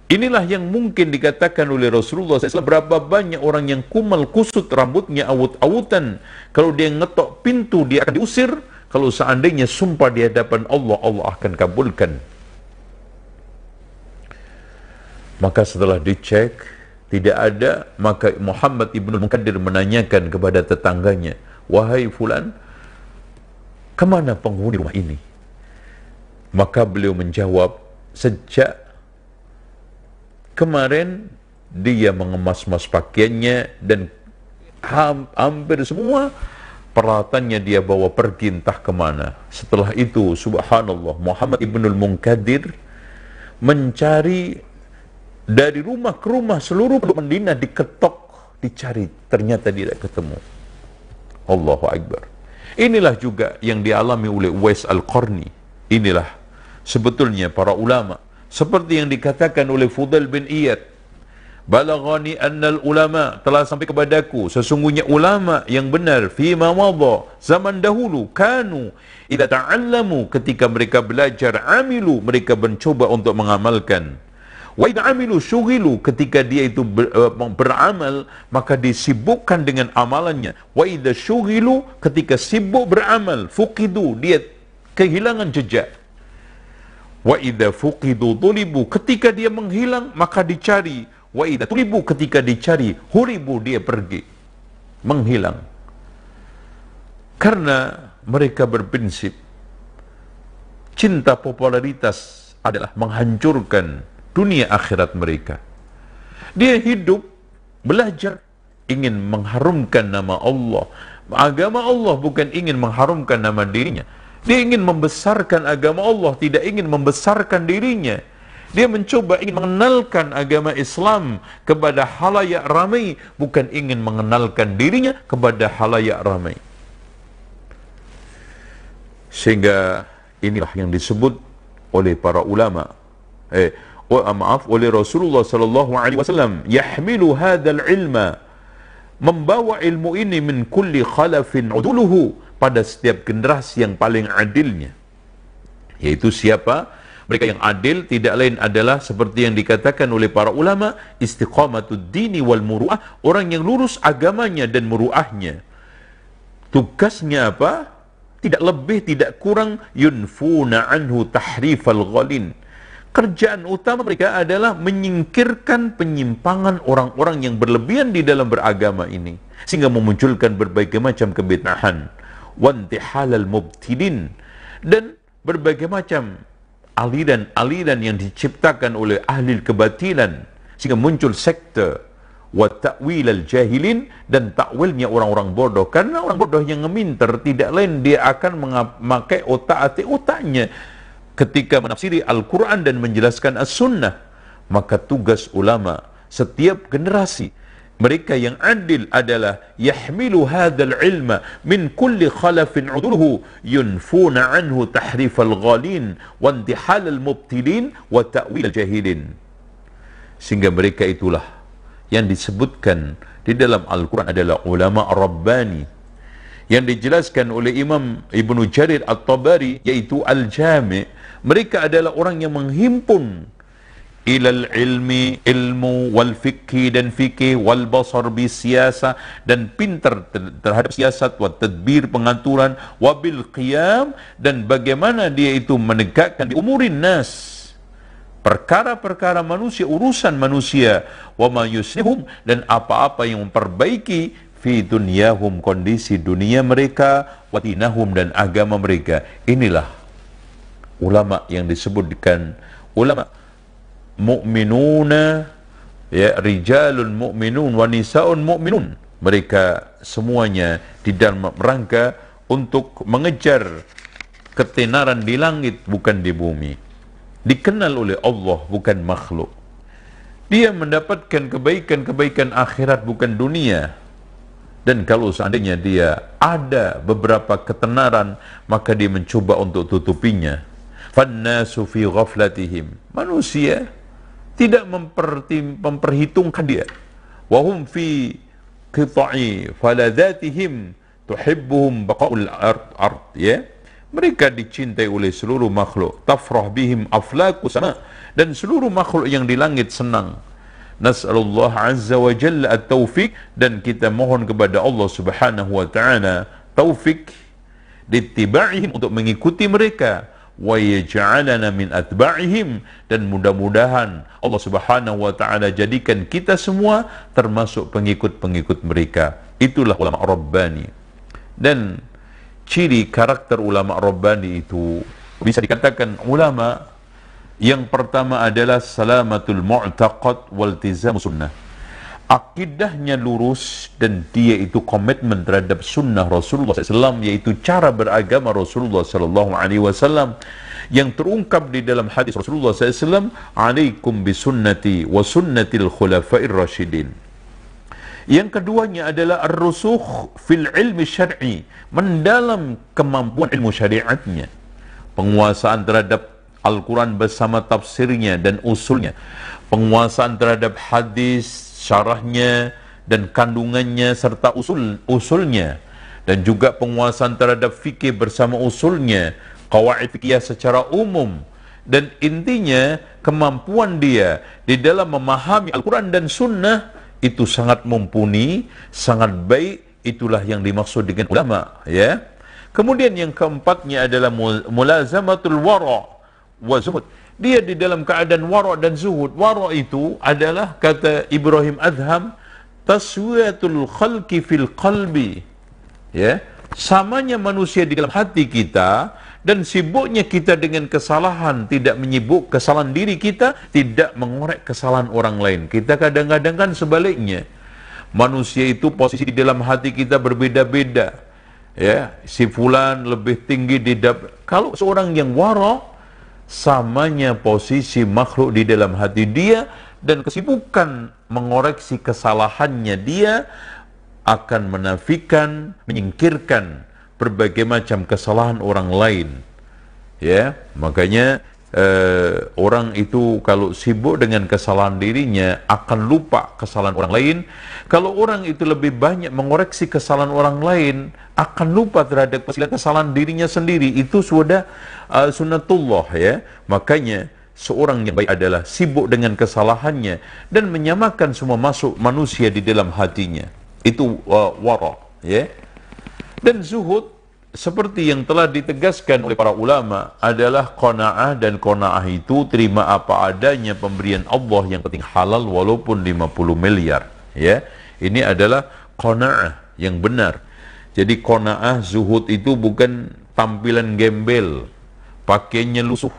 Inilah yang mungkin dikatakan oleh Rasulullah SAW. Berapa banyak orang yang kumal kusut rambutnya awut-awutan. Kalau dia ngetok pintu, dia akan diusir. Kalau seandainya sumpah di hadapan Allah, Allah akan kabulkan. Maka setelah dicek, tidak ada, maka Muhammad Ibn Muqaddir menanyakan kepada tetangganya, Wahai fulan, kemana penghuni rumah ini? Maka beliau menjawab, sejak Kemarin dia mengemas-emas pakaiannya dan hampir semua peralatannya dia bawa pergi entah kemana. Setelah itu, subhanallah, Muhammad Ibnul Munkadir mencari dari rumah ke rumah seluruh Medina diketok, dicari, ternyata tidak ketemu. Allahu Akbar. Inilah juga yang dialami oleh Uwais Al-Qarni. Inilah sebetulnya para ulama Seperti yang dikatakan oleh Fudel bin Iyad Balagani annal ulama telah sampai kepadaku sesungguhnya ulama yang benar fi ma wadha zaman dahulu kanu idza ta'allamu ketika mereka belajar amilu mereka mencuba untuk mengamalkan wa idza amilu syughilu ketika dia itu ber, uh, beramal maka disibukkan dengan amalannya wa idza syughilu ketika sibuk beramal fuqidu dia kehilangan jejak Wa idza fuqidu tulibu ketika dia menghilang maka dicari. Wa idza tulibu ketika dicari huribu dia pergi menghilang. Karena mereka berprinsip cinta popularitas adalah menghancurkan dunia akhirat mereka. Dia hidup belajar ingin mengharumkan nama Allah. Agama Allah bukan ingin mengharumkan nama dirinya. Dia ingin membesarkan agama Allah, tidak ingin membesarkan dirinya. Dia mencoba ingin mengenalkan agama Islam kepada halayak ramai, bukan ingin mengenalkan dirinya kepada halayak ramai. Sehingga inilah yang disebut oleh para ulama. Eh, wa ah, maaf oleh Rasulullah sallallahu alaihi wasallam yahmilu hadzal ilma membawa ilmu ini min kulli khalafin uduluhu pada setiap generasi yang paling adilnya. Yaitu siapa? Mereka yang adil tidak lain adalah seperti yang dikatakan oleh para ulama istiqamatud dini wal muruah, orang yang lurus agamanya dan muruahnya. Tugasnya apa? Tidak lebih tidak kurang yunfuna anhu tahrifal ghalin. Kerjaan utama mereka adalah menyingkirkan penyimpangan orang-orang yang berlebihan di dalam beragama ini sehingga memunculkan berbagai macam kebitahan. wantihalal mubtidin dan berbagai macam aliran-aliran yang diciptakan oleh ahli kebatilan sehingga muncul sekte wa ta'wil jahilin dan ta'wilnya orang-orang bodoh karena orang bodoh yang ngeminter tidak lain dia akan memakai otak hati otaknya ketika menafsiri Al-Quran dan menjelaskan As-Sunnah maka tugas ulama setiap generasi mereka yang adil adalah yahmilu hadzal ilma min kulli khalafin udruhu yunfuna anhu tahrif al-ghalin wa intihal al-mubtilin wa ta'wil al-jahilin sehingga mereka itulah yang disebutkan di dalam Al-Quran adalah ulama rabbani yang dijelaskan oleh Imam Ibn Jarir At-Tabari yaitu Al-Jami mereka adalah orang yang menghimpun ilal ilmi ilmu wal fikhi dan fikih wal basar bi siyasa dan pinter terhadap siasat wa tadbir pengaturan wabil qiyam dan bagaimana dia itu menegakkan di umurin nas perkara-perkara manusia urusan manusia wa ma dan apa-apa yang memperbaiki fi dunyahum kondisi dunia mereka watinahum dan agama mereka inilah ulama yang disebutkan ulama mu'minuna ya rijalun mu'minun wa nisaun mu'minun mereka semuanya di dalam rangka untuk mengejar ketenaran di langit bukan di bumi dikenal oleh Allah bukan makhluk dia mendapatkan kebaikan-kebaikan akhirat bukan dunia dan kalau seandainya dia ada beberapa ketenaran maka dia mencoba untuk tutupinya fannasu fi ghaflatihim manusia tidak memperhitungkan dia wahum fi kitai, faladatihim tuhibbuhum baqa'ul art art. ya mereka dicintai oleh seluruh makhluk tafrah bihim aflaku sama dan seluruh makhluk yang di langit senang nas'alullah azza wa jalla taufik dan kita mohon kepada Allah subhanahu wa ta'ala taufik ditiba'ihim untuk mengikuti mereka wa yaj'alana min atba'ihim dan mudah-mudahan Allah Subhanahu wa taala jadikan kita semua termasuk pengikut-pengikut mereka itulah ulama rabbani dan ciri karakter ulama rabbani itu bisa dikatakan ulama yang pertama adalah salamatul mu'taqad wal tizam sunnah akidahnya lurus dan dia itu komitmen terhadap sunnah Rasulullah SAW yaitu cara beragama Rasulullah SAW yang terungkap di dalam hadis Rasulullah SAW alaikum bisunnati wa sunnatil khulafair rasyidin yang keduanya adalah ar-rusukh fil ilmi syar'i mendalam kemampuan ilmu syariatnya penguasaan terhadap Al-Quran bersama tafsirnya dan usulnya penguasaan terhadap hadis syarahnya dan kandungannya serta usul usulnya dan juga penguasaan terhadap fikih bersama usulnya, kawaid fikih secara umum dan intinya kemampuan dia di dalam memahami Al-Quran dan Sunnah itu sangat mumpuni, sangat baik. Itulah yang dimaksud dengan ulama. Ya. Kemudian yang keempatnya adalah mulazamatul wara wa dia di dalam keadaan wara dan zuhud. Wara itu adalah kata Ibrahim Adham taswiyatul khalqi fil qalbi. Ya, samanya manusia di dalam hati kita dan sibuknya kita dengan kesalahan tidak menyibuk kesalahan diri kita tidak mengorek kesalahan orang lain kita kadang-kadang kan sebaliknya manusia itu posisi di dalam hati kita berbeda-beda ya si fulan lebih tinggi di dap kalau seorang yang waro samanya posisi makhluk di dalam hati dia dan kesibukan mengoreksi kesalahannya dia akan menafikan, menyingkirkan berbagai macam kesalahan orang lain. Ya, makanya eh, orang itu kalau sibuk dengan kesalahan dirinya akan lupa kesalahan orang lain. Kalau orang itu lebih banyak mengoreksi kesalahan orang lain akan lupa terhadap kesalahan dirinya sendiri. Itu sudah uh, eh, sunatullah ya. Makanya seorang yang baik adalah sibuk dengan kesalahannya dan menyamakan semua masuk manusia di dalam hatinya. Itu uh, wara, ya. Dan zuhud seperti yang telah ditegaskan oleh para ulama adalah kona'ah dan kona'ah itu terima apa adanya pemberian Allah yang penting halal walaupun 50 miliar ya ini adalah kona'ah yang benar jadi kona'ah zuhud itu bukan tampilan gembel pakainya lusuh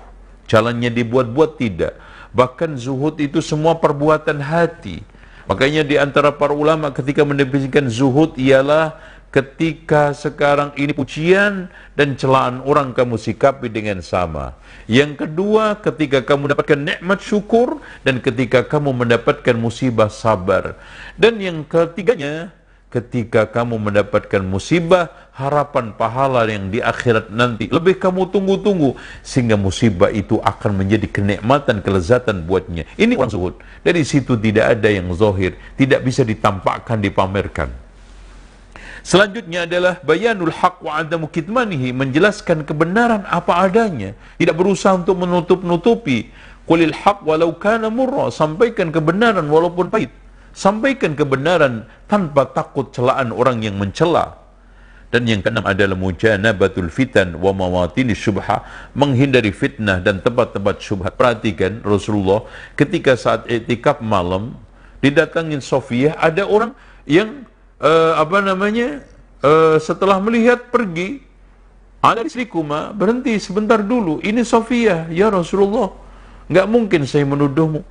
jalannya dibuat-buat tidak bahkan zuhud itu semua perbuatan hati makanya di antara para ulama ketika mendefinisikan zuhud ialah ketika sekarang ini pujian dan celaan orang kamu sikapi dengan sama. Yang kedua, ketika kamu mendapatkan nikmat syukur dan ketika kamu mendapatkan musibah sabar. Dan yang ketiganya, ketika kamu mendapatkan musibah, harapan pahala yang di akhirat nanti lebih kamu tunggu-tunggu sehingga musibah itu akan menjadi kenikmatan, kelezatan buatnya. Ini orang zuhud. Dari situ tidak ada yang zohir, tidak bisa ditampakkan, dipamerkan. Selanjutnya adalah bayanul haq wa adamu kitmanihi, menjelaskan kebenaran apa adanya, tidak berusaha untuk menutup-nutupi. Qulil haq walau kana murra, sampaikan kebenaran walaupun pahit. Sampaikan kebenaran tanpa takut celaan orang yang mencela. Dan yang keenam adalah mujanabatul fitan wa mawatini subha menghindari fitnah dan tempat-tempat subha. Perhatikan Rasulullah ketika saat etikaf malam didatangin Sofiyah ada orang yang uh, apa namanya uh, setelah melihat pergi ada istrikuma berhenti sebentar dulu ini Sofia ya Rasulullah nggak mungkin saya menuduhmu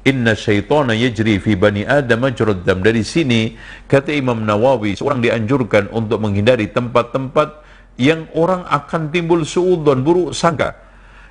Inna syaitana yajri fi bani Adam dam. Dari sini, kata Imam Nawawi, seorang dianjurkan untuk menghindari tempat-tempat yang orang akan timbul suudon, buruk sangka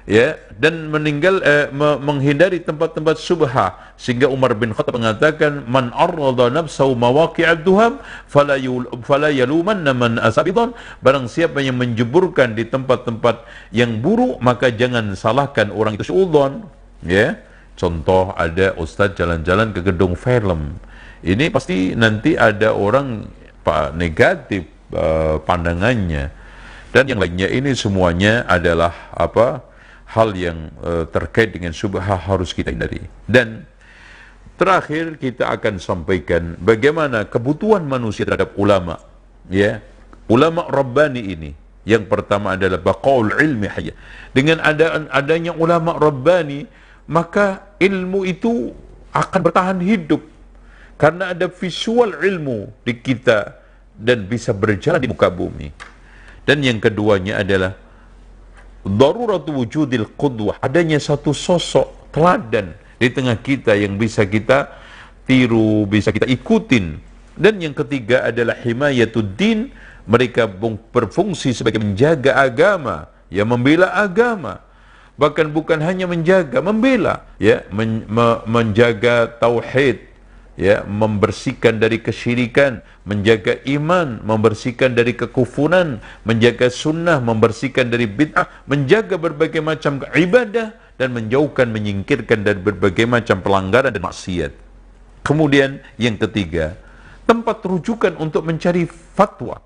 ya dan meninggal eh, menghindari tempat-tempat subha sehingga Umar bin Khattab mengatakan man arada nafsahu mawaqi'ad duham fala yul, fala yalumanna man asabidan barang siapa yang menjeburkan di tempat-tempat yang buruk maka jangan salahkan orang itu syudzon ya contoh ada ustaz jalan-jalan ke gedung film ini pasti nanti ada orang pak negatif uh, pandangannya dan yang lainnya ini semuanya adalah apa hal yang uh, terkait dengan subha harus kita hindari. Dan terakhir kita akan sampaikan bagaimana kebutuhan manusia terhadap ulama. Ya, ulama rabbani ini yang pertama adalah baqaul ilmi hayya. Dengan ada adanya ulama rabbani maka ilmu itu akan bertahan hidup karena ada visual ilmu di kita dan bisa berjalan di muka bumi. Dan yang keduanya adalah darurat wujudil qudwah adanya satu sosok teladan di tengah kita yang bisa kita tiru bisa kita ikutin dan yang ketiga adalah din mereka berfungsi sebagai menjaga agama ya membela agama bahkan bukan hanya menjaga membela ya men, me, menjaga tauhid ya membersihkan dari kesyirikan, menjaga iman, membersihkan dari kekufuran, menjaga sunnah, membersihkan dari bid'ah, menjaga berbagai macam ibadah dan menjauhkan, menyingkirkan dari berbagai macam pelanggaran dan maksiat. Kemudian yang ketiga, tempat rujukan untuk mencari fatwa.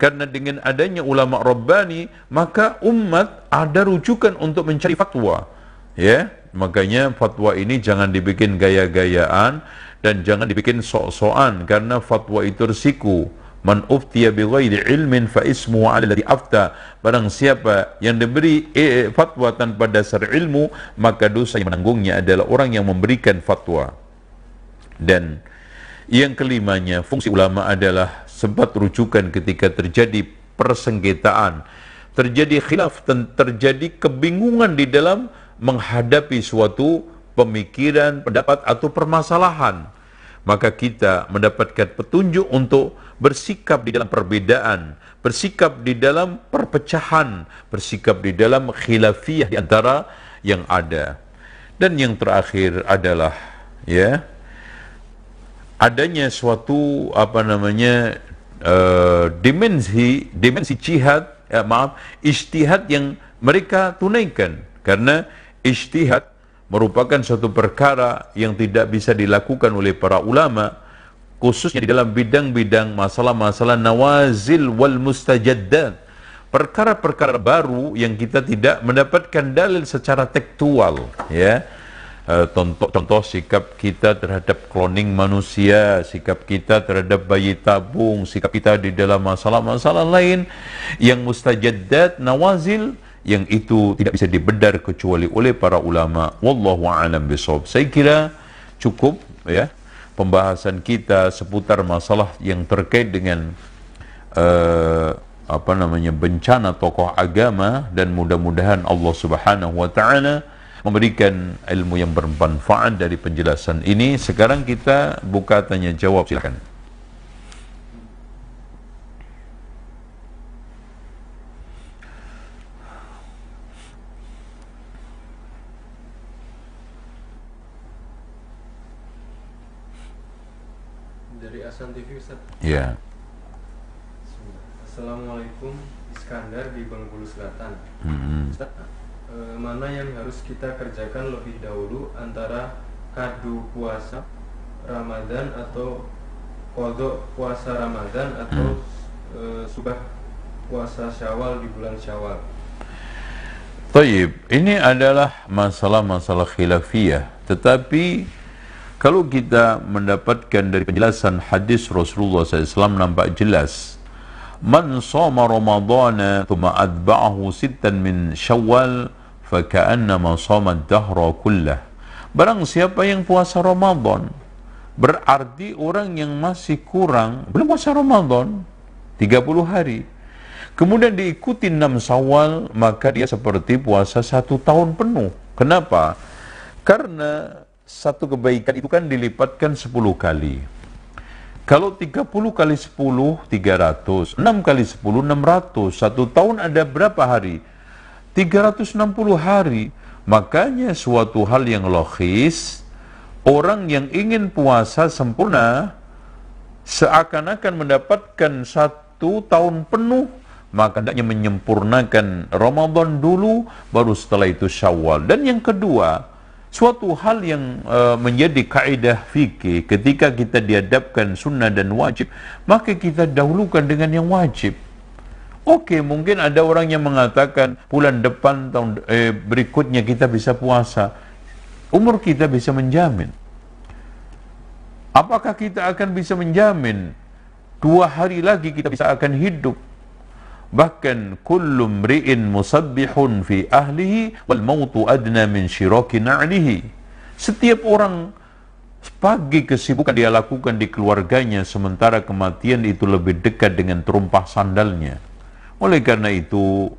Karena dengan adanya ulama Rabbani, maka umat ada rujukan untuk mencari fatwa. Ya, makanya fatwa ini jangan dibikin gaya-gayaan, dan jangan dibikin sok-sokan karena fatwa itu resiko man uftiya bi ghairi ilmin fa ismuhu 'ala alladhi afta barang siapa yang diberi eh, eh, fatwa tanpa dasar ilmu maka dosa yang menanggungnya adalah orang yang memberikan fatwa dan yang kelimanya fungsi ulama adalah sebab rujukan ketika terjadi persengketaan terjadi khilaf dan terjadi kebingungan di dalam menghadapi suatu pemikiran, pendapat atau permasalahan, maka kita mendapatkan petunjuk untuk bersikap di dalam perbedaan, bersikap di dalam perpecahan, bersikap di dalam khilafiyah di antara yang ada. Dan yang terakhir adalah ya adanya suatu apa namanya uh, dimensi dimensi jihad ya, maaf istihad yang mereka tunaikan karena istihad merupakan suatu perkara yang tidak bisa dilakukan oleh para ulama khususnya di dalam bidang-bidang masalah-masalah nawazil wal mustajaddat perkara-perkara baru yang kita tidak mendapatkan dalil secara tekstual ya contoh-contoh e, sikap kita terhadap cloning manusia, sikap kita terhadap bayi tabung, sikap kita di dalam masalah-masalah lain yang mustajaddat nawazil yang itu tidak bisa dibedar kecuali oleh para ulama wallahu alam bisawab saya kira cukup ya pembahasan kita seputar masalah yang terkait dengan uh, apa namanya bencana tokoh agama dan mudah-mudahan Allah Subhanahu wa taala memberikan ilmu yang bermanfaat dari penjelasan ini sekarang kita buka tanya jawab silakan menjawab. Taib, ini adalah masalah-masalah khilafiyah. Tetapi kalau kita mendapatkan dari penjelasan hadis Rasulullah SAW nampak jelas. Man soma Ramadana tuma adba'ahu sittan min syawal faka'annama soma dahra kullah. Barang siapa yang puasa Ramadan, berarti orang yang masih kurang, belum puasa Ramadan, 30 hari, Kemudian diikuti enam sawal, maka dia seperti puasa satu tahun penuh. Kenapa? Karena satu kebaikan itu kan dilipatkan sepuluh kali. Kalau tiga puluh kali sepuluh, tiga ratus. Enam kali sepuluh, enam ratus. Satu tahun ada berapa hari? Tiga ratus enam puluh hari. Makanya suatu hal yang logis, orang yang ingin puasa sempurna, seakan-akan mendapatkan satu tahun penuh maka hendaknya menyempurnakan Ramadan dulu baru setelah itu Syawal. Dan yang kedua, suatu hal yang uh, menjadi kaidah fikih ketika kita dihadapkan sunnah dan wajib, maka kita dahulukan dengan yang wajib. Oke, okay, mungkin ada orang yang mengatakan bulan depan tahun eh, berikutnya kita bisa puasa. Umur kita bisa menjamin. Apakah kita akan bisa menjamin dua hari lagi kita bisa akan hidup? bahkan kullu mri'in musabbihun fi ahlihi wal mautu adna min syiraki na'lihi setiap orang pagi kesibukan dia lakukan di keluarganya sementara kematian itu lebih dekat dengan terumpah sandalnya oleh karena itu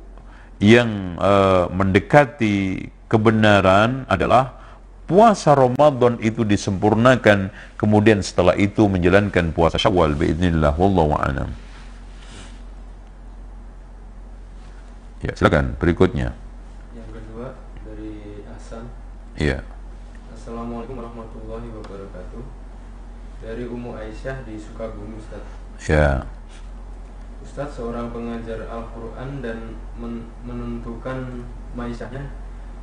yang uh, mendekati kebenaran adalah puasa Ramadan itu disempurnakan kemudian setelah itu menjalankan puasa Syawal باذن الله Ya, silakan berikutnya. Yang kedua dari Hasan. Iya. Assalamualaikum warahmatullahi wabarakatuh. Dari Umu Aisyah di Sukabumi, Ustaz. Ya. Ustaz seorang pengajar Al-Qur'an dan men menentukan maisyahnya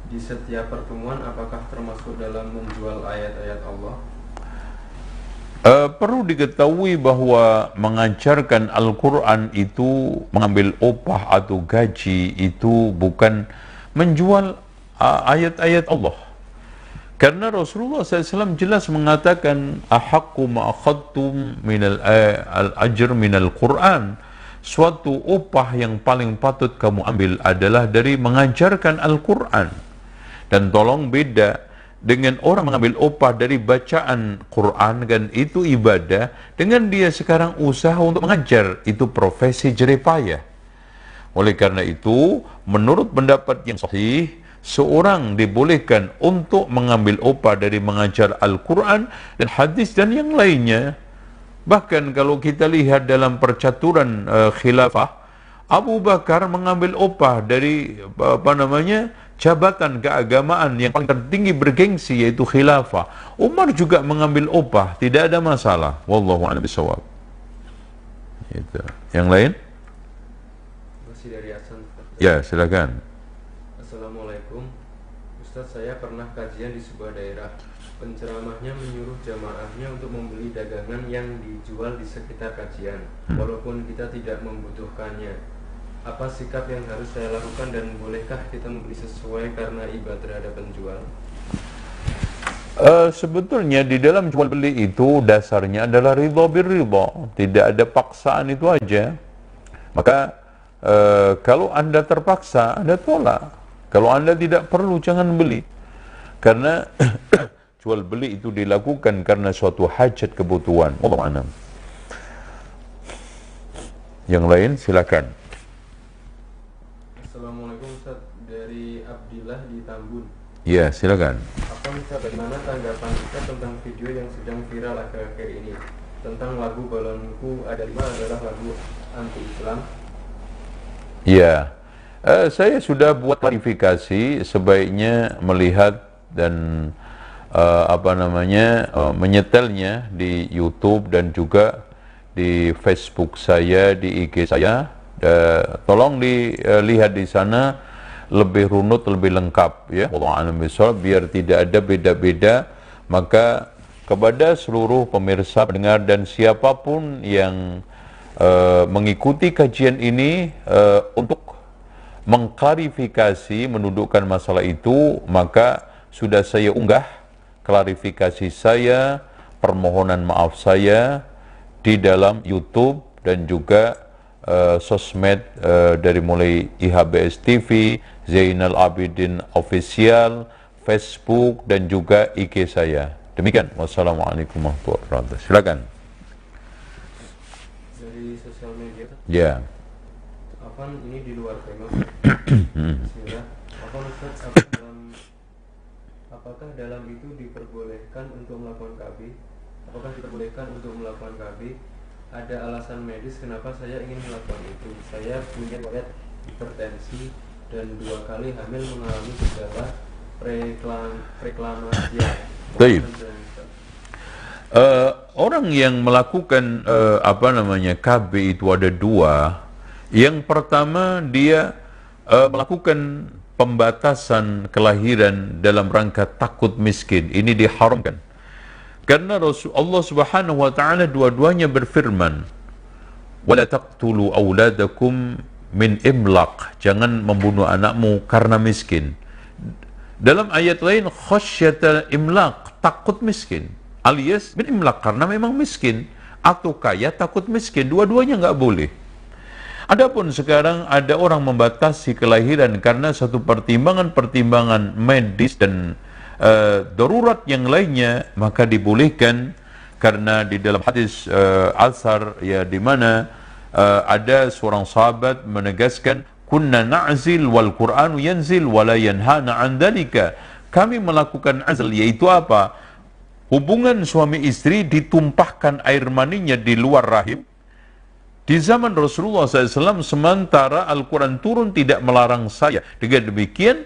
di setiap pertemuan apakah termasuk dalam menjual ayat-ayat Allah? Uh, perlu diketahui bahwa mengajarkan Al-Quran itu mengambil opah atau gaji itu bukan menjual eh, ayat-ayat uh, Allah. Karena Rasulullah SAW jelas mengatakan ahakku ma'akhadtum minal eh, al-ajr minal Quran. Suatu upah yang paling patut kamu ambil adalah dari mengajarkan Al-Quran. Dan tolong beda dengan orang mengambil upah dari bacaan Quran kan itu ibadah dengan dia sekarang usaha untuk mengajar itu profesi jeripayah oleh karena itu menurut pendapat yang sahih seorang dibolehkan untuk mengambil upah dari mengajar Al-Quran dan hadis dan yang lainnya bahkan kalau kita lihat dalam percaturan uh, khilafah Abu Bakar mengambil upah dari apa namanya jabatan keagamaan yang paling tertinggi bergengsi yaitu khilafah. Umar juga mengambil upah, tidak ada masalah. Wallahu a'lam bishawab. Itu. Yang lain? Masih dari Hasan. Ya, silakan. Assalamualaikum. Ustaz, saya pernah kajian di sebuah daerah. Penceramahnya menyuruh jamaahnya untuk membeli dagangan yang dijual di sekitar kajian, hmm. walaupun kita tidak membutuhkannya apa sikap yang harus saya lakukan dan bolehkah kita membeli sesuai karena iba terhadap penjual? Uh, sebetulnya di dalam jual beli itu dasarnya adalah ridho birridho, tidak ada paksaan itu aja. Maka uh, kalau anda terpaksa, anda tolak. Kalau anda tidak perlu, jangan beli. Karena jual beli itu dilakukan karena suatu hajat kebutuhan. Allah Yang lain silakan. Ya, silakan. Apa bisa bagaimana tanggapan kita tentang video yang sedang viral akhir-akhir ini tentang lagu balonku ada lima adalah lagu anti Islam? Ya, uh, eh, saya sudah buat klarifikasi sebaiknya melihat dan uh, apa namanya uh, menyetelnya di YouTube dan juga di Facebook saya, di IG saya. Uh, tolong dilihat uh, di sana lebih runut, lebih lengkap ya. Allah biar tidak ada beda-beda maka kepada seluruh pemirsa, pendengar dan siapapun yang uh, mengikuti kajian ini uh, untuk mengklarifikasi menundukkan masalah itu, maka sudah saya unggah klarifikasi saya, permohonan maaf saya di dalam YouTube dan juga uh, sosmed uh, dari mulai IHBS TV, Zainal Abidin Official, Facebook dan juga IG saya. Demikian. Wassalamualaikum warahmatullahi wabarakatuh. Silakan. Dari sosial media. Ya. Apa ini di luar tema? Bismillah. Apa Ustaz, dalam, apakah dalam itu diperbolehkan untuk melakukan KB? Apakah diperbolehkan untuk melakukan KB? Ada alasan medis kenapa saya ingin melakukan itu. Saya punya riwayat hipertensi, dan dua kali hamil mengalami gejala preklam, Baik. Uh, orang yang melakukan uh, apa namanya KB itu ada dua. Yang pertama dia uh, melakukan pembatasan kelahiran dalam rangka takut miskin. Ini diharamkan. Karena Rasulullah Subhanahu wa taala dua-duanya berfirman, "Wala taqtulu auladakum min imlaq, jangan membunuh anakmu karena miskin. Dalam ayat lain khasyata imlaq, takut miskin. Alias min imlaq karena memang miskin atau kaya takut miskin, dua-duanya nggak boleh. Adapun sekarang ada orang membatasi kelahiran karena satu pertimbangan-pertimbangan medis dan uh, darurat yang lainnya, maka dibolehkan karena di dalam hadis uh, eh, Asar ya di mana uh, ada seorang sahabat menegaskan kunna na'zil wal Qur'anu yanzil wa la yanhana an dhalika. Kami melakukan azl yaitu apa? Hubungan suami istri ditumpahkan air maninya di luar rahim. Di zaman Rasulullah SAW, sementara Al-Quran turun tidak melarang saya. Dengan demikian,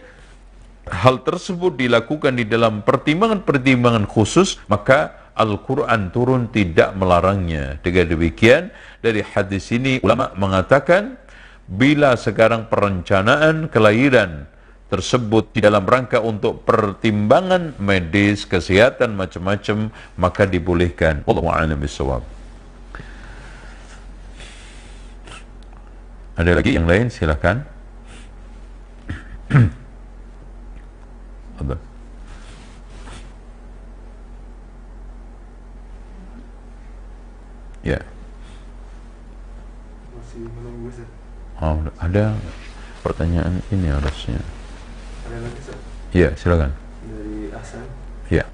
hal tersebut dilakukan di dalam pertimbangan-pertimbangan khusus, maka Al-Quran turun tidak melarangnya. Dengan demikian, dari hadis ini ulama mengatakan, bila sekarang perencanaan kelahiran tersebut di dalam rangka untuk pertimbangan medis, kesehatan macam-macam, maka dibolehkan. Wallahu Ada lagi yang lain? Silakan. Ada. Ya. Masih menunggu, Ustaz. Oh, ada pertanyaan ini harusnya. Ada lagi, Ustaz? Iya, silakan. Dari Hasan. Iya.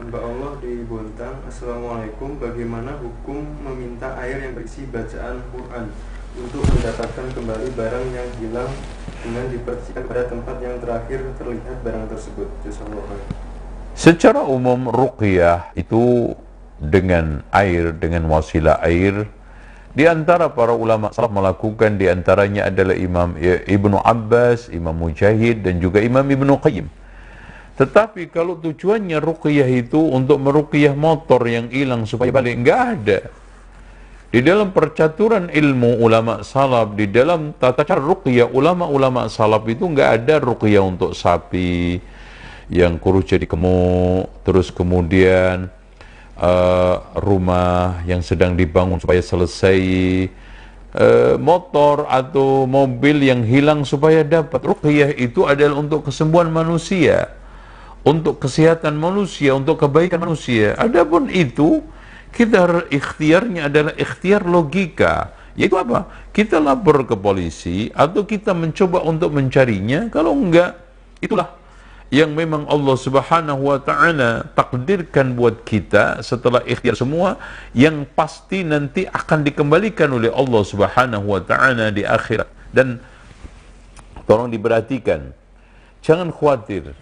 Hamba Allah di Bontang, Assalamualaikum. Bagaimana hukum meminta air yang berisi bacaan Quran untuk mendapatkan kembali barang yang hilang dengan dipercikan pada tempat yang terakhir terlihat barang tersebut? Jazakallah. Secara umum ruqyah itu dengan air, dengan wasilah air. Di antara para ulama salaf melakukan di antaranya adalah Imam ya, Ibnu Abbas, Imam Mujahid dan juga Imam Ibnu Qayyim. Tetapi kalau tujuannya ruqyah itu untuk meruqyah motor yang hilang supaya balik, enggak ada. Di dalam percaturan ilmu ulama salaf, di dalam tata cara ruqyah ulama-ulama salaf itu enggak ada ruqyah untuk sapi yang kurus jadi gemuk, terus kemudian uh, rumah yang sedang dibangun supaya selesai, eh, motor atau mobil yang hilang supaya dapat. Ruqyah itu adalah untuk kesembuhan manusia, untuk kesehatan manusia, untuk kebaikan manusia. Adapun itu kita ikhtiarnya adalah ikhtiar logika. Yaitu apa? Kita lapor ke polisi atau kita mencoba untuk mencarinya. Kalau enggak, itulah yang memang Allah Subhanahu wa taala takdirkan buat kita setelah ikhtiar semua yang pasti nanti akan dikembalikan oleh Allah Subhanahu wa taala di akhirat dan tolong diperhatikan jangan khawatir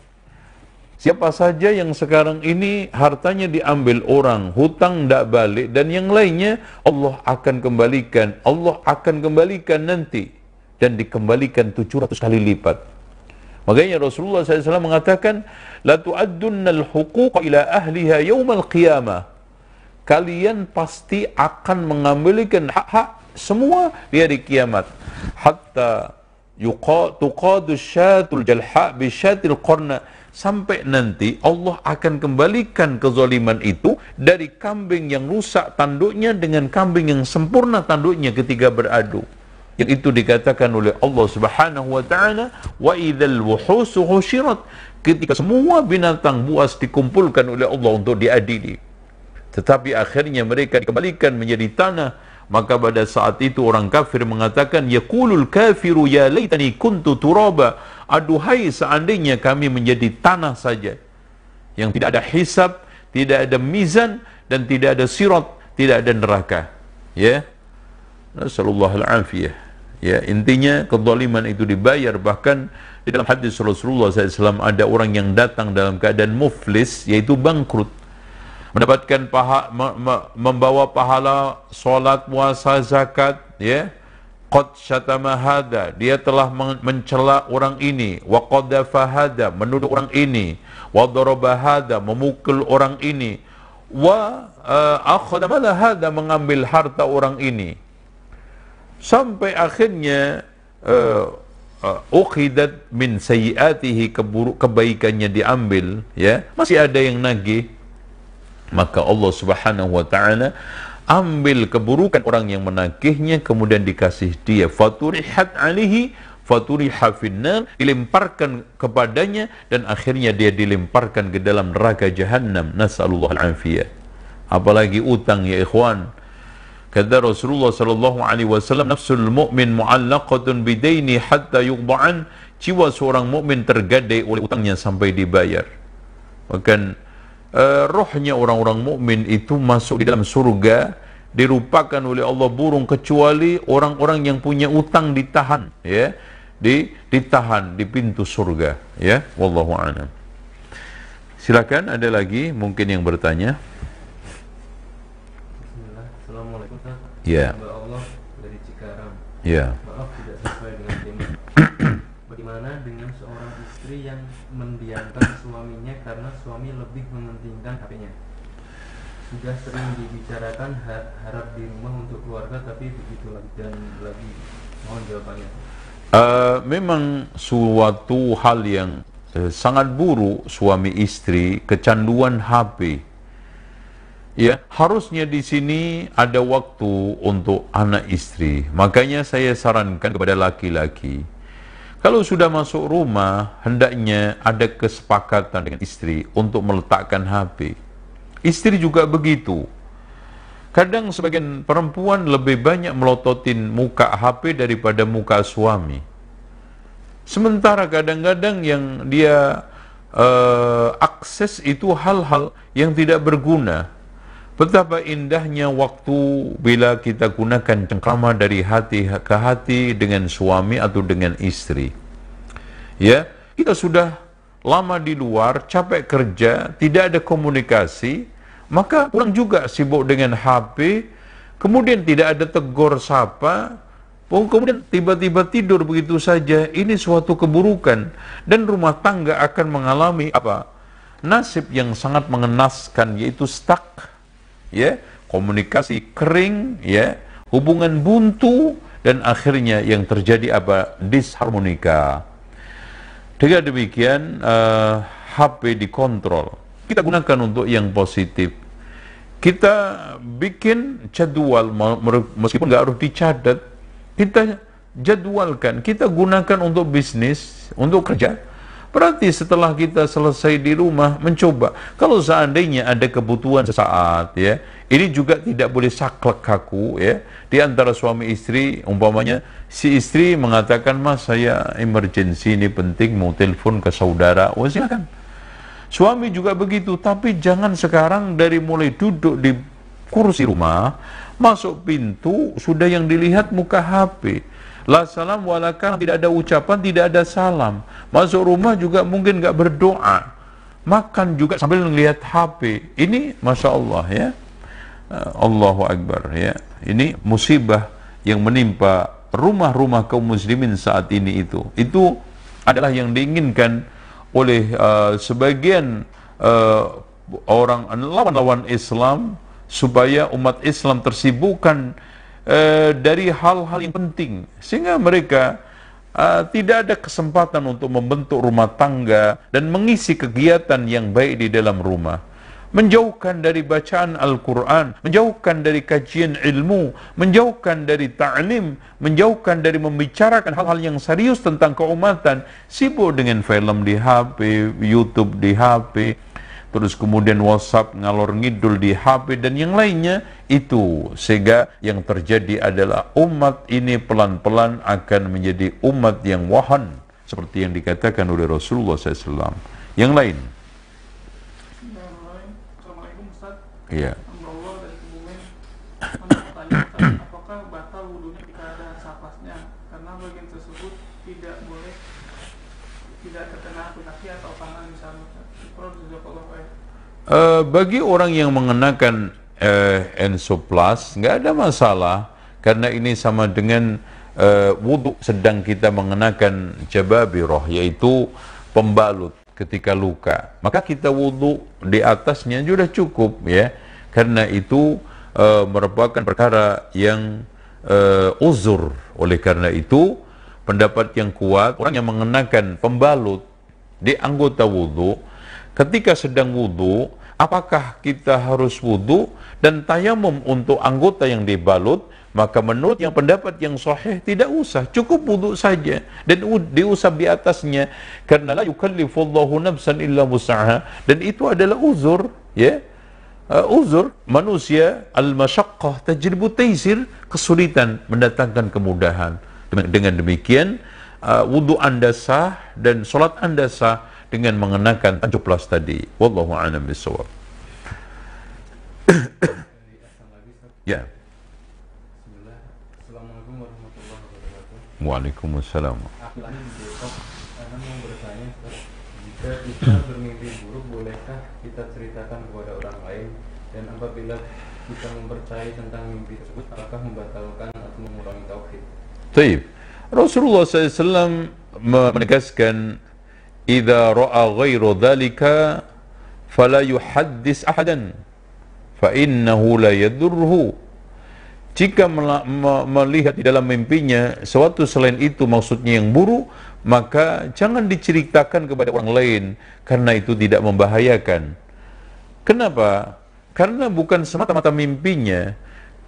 siapa saja yang sekarang ini hartanya diambil orang hutang tidak balik dan yang lainnya Allah akan kembalikan Allah akan kembalikan nanti dan dikembalikan 700 kali lipat Makanya Rasulullah SAW mengatakan, La tu'addunnal huquq ila ahliha yawmal qiyamah. Kalian pasti akan mengambilkan hak-hak semua di hari kiamat. Hatta tuqadu syatul jalha bisyatil qarna. Sampai nanti Allah akan kembalikan kezaliman itu dari kambing yang rusak tanduknya dengan kambing yang sempurna tanduknya ketika beradu. yang itu dikatakan oleh Allah Subhanahu wa taala wa idzal wuhus husirat ketika semua binatang buas dikumpulkan oleh Allah untuk diadili tetapi akhirnya mereka dikembalikan menjadi tanah maka pada saat itu orang kafir mengatakan yaqulul kafiru ya laitani kuntu turaba aduhai seandainya kami menjadi tanah saja yang tidak ada hisab tidak ada mizan dan tidak ada sirat tidak ada neraka ya yeah? nasallahu alafiyah Ya, intinya kezaliman itu dibayar bahkan di dalam hadis Rasulullah SAW ada orang yang datang dalam keadaan muflis yaitu bangkrut mendapatkan paha, membawa pahala solat, puasa, zakat, ya. Qad syatama dia telah mencela orang ini, wa qadafa hada, menuduh orang ini, wa daraba memukul orang ini, wa uh, mengambil harta orang ini sampai akhirnya uh, uqidat min sayyiatihi keburuk kebaikannya diambil ya masih ada yang nagih maka Allah Subhanahu wa taala ambil keburukan orang yang menagihnya kemudian dikasih dia faturihat alihi faturiha finnar dilemparkan kepadanya dan akhirnya dia dilemparkan ke dalam neraka jahanam nasallahu alafiyah apalagi utang ya ikhwan Kata Rasulullah sallallahu alaihi wasallam, "Nafsul mu'min mu'allaqatun bidaini hatta yughda'an." Jiwa seorang mukmin tergadai oleh utangnya sampai dibayar. Maka uh, eh, rohnya orang-orang mukmin itu masuk di dalam surga dirupakan oleh Allah burung kecuali orang-orang yang punya utang ditahan ya di ditahan di pintu surga ya wallahu alam silakan ada lagi mungkin yang bertanya Ya. Hamba Allah dari Cikarang. Ya. Maaf tidak sesuai dengan tema. Bagaimana dengan seorang istri yang mendiamkan suaminya karena suami lebih mementingkan HP-nya? Sudah sering dibicarakan harap di rumah untuk keluarga tapi begitu lagi dan lagi mohon jawabannya. Uh, memang suatu hal yang uh, sangat buruk suami istri kecanduan HP Ya, harusnya di sini ada waktu untuk anak istri. Makanya saya sarankan kepada laki-laki, kalau sudah masuk rumah, hendaknya ada kesepakatan dengan istri untuk meletakkan HP. Istri juga begitu. Kadang sebagian perempuan lebih banyak melototin muka HP daripada muka suami. Sementara kadang-kadang yang dia uh, akses itu hal-hal yang tidak berguna Betapa indahnya waktu bila kita gunakan cengkrama dari hati ke hati dengan suami atau dengan istri. Ya, kita sudah lama di luar, capek kerja, tidak ada komunikasi, maka pulang juga sibuk dengan HP, kemudian tidak ada tegur sapa, oh, kemudian tiba-tiba tidur begitu saja, ini suatu keburukan dan rumah tangga akan mengalami apa? Nasib yang sangat mengenaskan yaitu stuck ya, komunikasi kering, ya, hubungan buntu dan akhirnya yang terjadi apa? disharmonika. Dengan demikian uh, eh, HP dikontrol. Kita gunakan untuk yang positif. Kita bikin jadwal meskipun nggak harus dicatat. Kita jadwalkan, kita gunakan untuk bisnis, untuk kerja Berarti setelah kita selesai di rumah mencoba, kalau seandainya ada kebutuhan sesaat ya, ini juga tidak boleh saklek kaku ya. Di antara suami istri umpamanya si istri mengatakan mas saya emergency ini penting mau telepon ke saudara, oh silakan. Suami juga begitu, tapi jangan sekarang dari mulai duduk di kursi rumah, masuk pintu sudah yang dilihat muka HP La salam walakam, tidak ada ucapan, tidak ada salam. Masuk rumah juga mungkin nggak berdoa. Makan juga sambil ngelihat HP. Ini Masya Allah ya. Eh, Allahu Akbar ya. Ini musibah yang menimpa rumah-rumah kaum muslimin saat ini itu. Itu adalah yang diinginkan oleh uh, sebagian uh, orang lawan-lawan Islam supaya umat Islam tersibukkan Eh, dari hal-hal yang penting sehingga mereka eh, tidak ada kesempatan untuk membentuk rumah tangga dan mengisi kegiatan yang baik di dalam rumah menjauhkan dari bacaan Al-Quran, menjauhkan dari kajian ilmu, menjauhkan dari ta'lim, menjauhkan dari membicarakan hal-hal yang serius tentang keumatan, sibuk dengan film di HP, YouTube di HP, terus kemudian WhatsApp ngalor ngidul di HP dan yang lainnya itu sehingga yang terjadi adalah umat ini pelan-pelan akan menjadi umat yang wahan seperti yang dikatakan oleh Rasulullah SAW. Yang lain. Iya. apakah batal wudhunya jika ada sapasnya karena bagian tersebut tidak boleh tidak terkena nasi atau pangan misalnya Uh, bagi orang yang mengenakan uh, eh, Enso Plus, nggak ada masalah karena ini sama dengan uh, eh, wudhu sedang kita mengenakan jababiroh yaitu pembalut ketika luka. Maka kita wudhu di atasnya sudah cukup ya karena itu uh, merupakan perkara yang uh, uzur. Oleh karena itu pendapat yang kuat, orang yang mengenakan pembalut di anggota wudhu, ketika sedang wudhu, apakah kita harus wudhu dan tayamum untuk anggota yang dibalut, maka menurut yang pendapat yang sahih tidak usah, cukup wudhu saja dan diusap di atasnya karena la yukallifullahu nafsan illa musa'ha dan itu adalah uzur, ya. Uh, uzur manusia al-masyaqqah tajribu taisir kesulitan mendatangkan kemudahan. Dengan demikian, uh, wudhu Anda sah dan sholat Anda sah dengan mengenakan tajuplas tadi. Wallahu a'lam bishawab. ya. Waalaikumsalam. jika kita bermimpi buruk, bolehkah kita ceritakan kepada orang lain? Dan apabila kita mempercayai tentang mimpi tersebut, apakah membatalkan atau mengurangi tauhid? Taib. Rasulullah SAW menegaskan, ra'a ghairu fala yuhaddis ahadan fa innahu la Jika melihat di dalam mimpinya sesuatu selain itu maksudnya yang buruk, maka jangan diceritakan kepada orang lain karena itu tidak membahayakan. Kenapa? Karena bukan semata-mata mimpinya,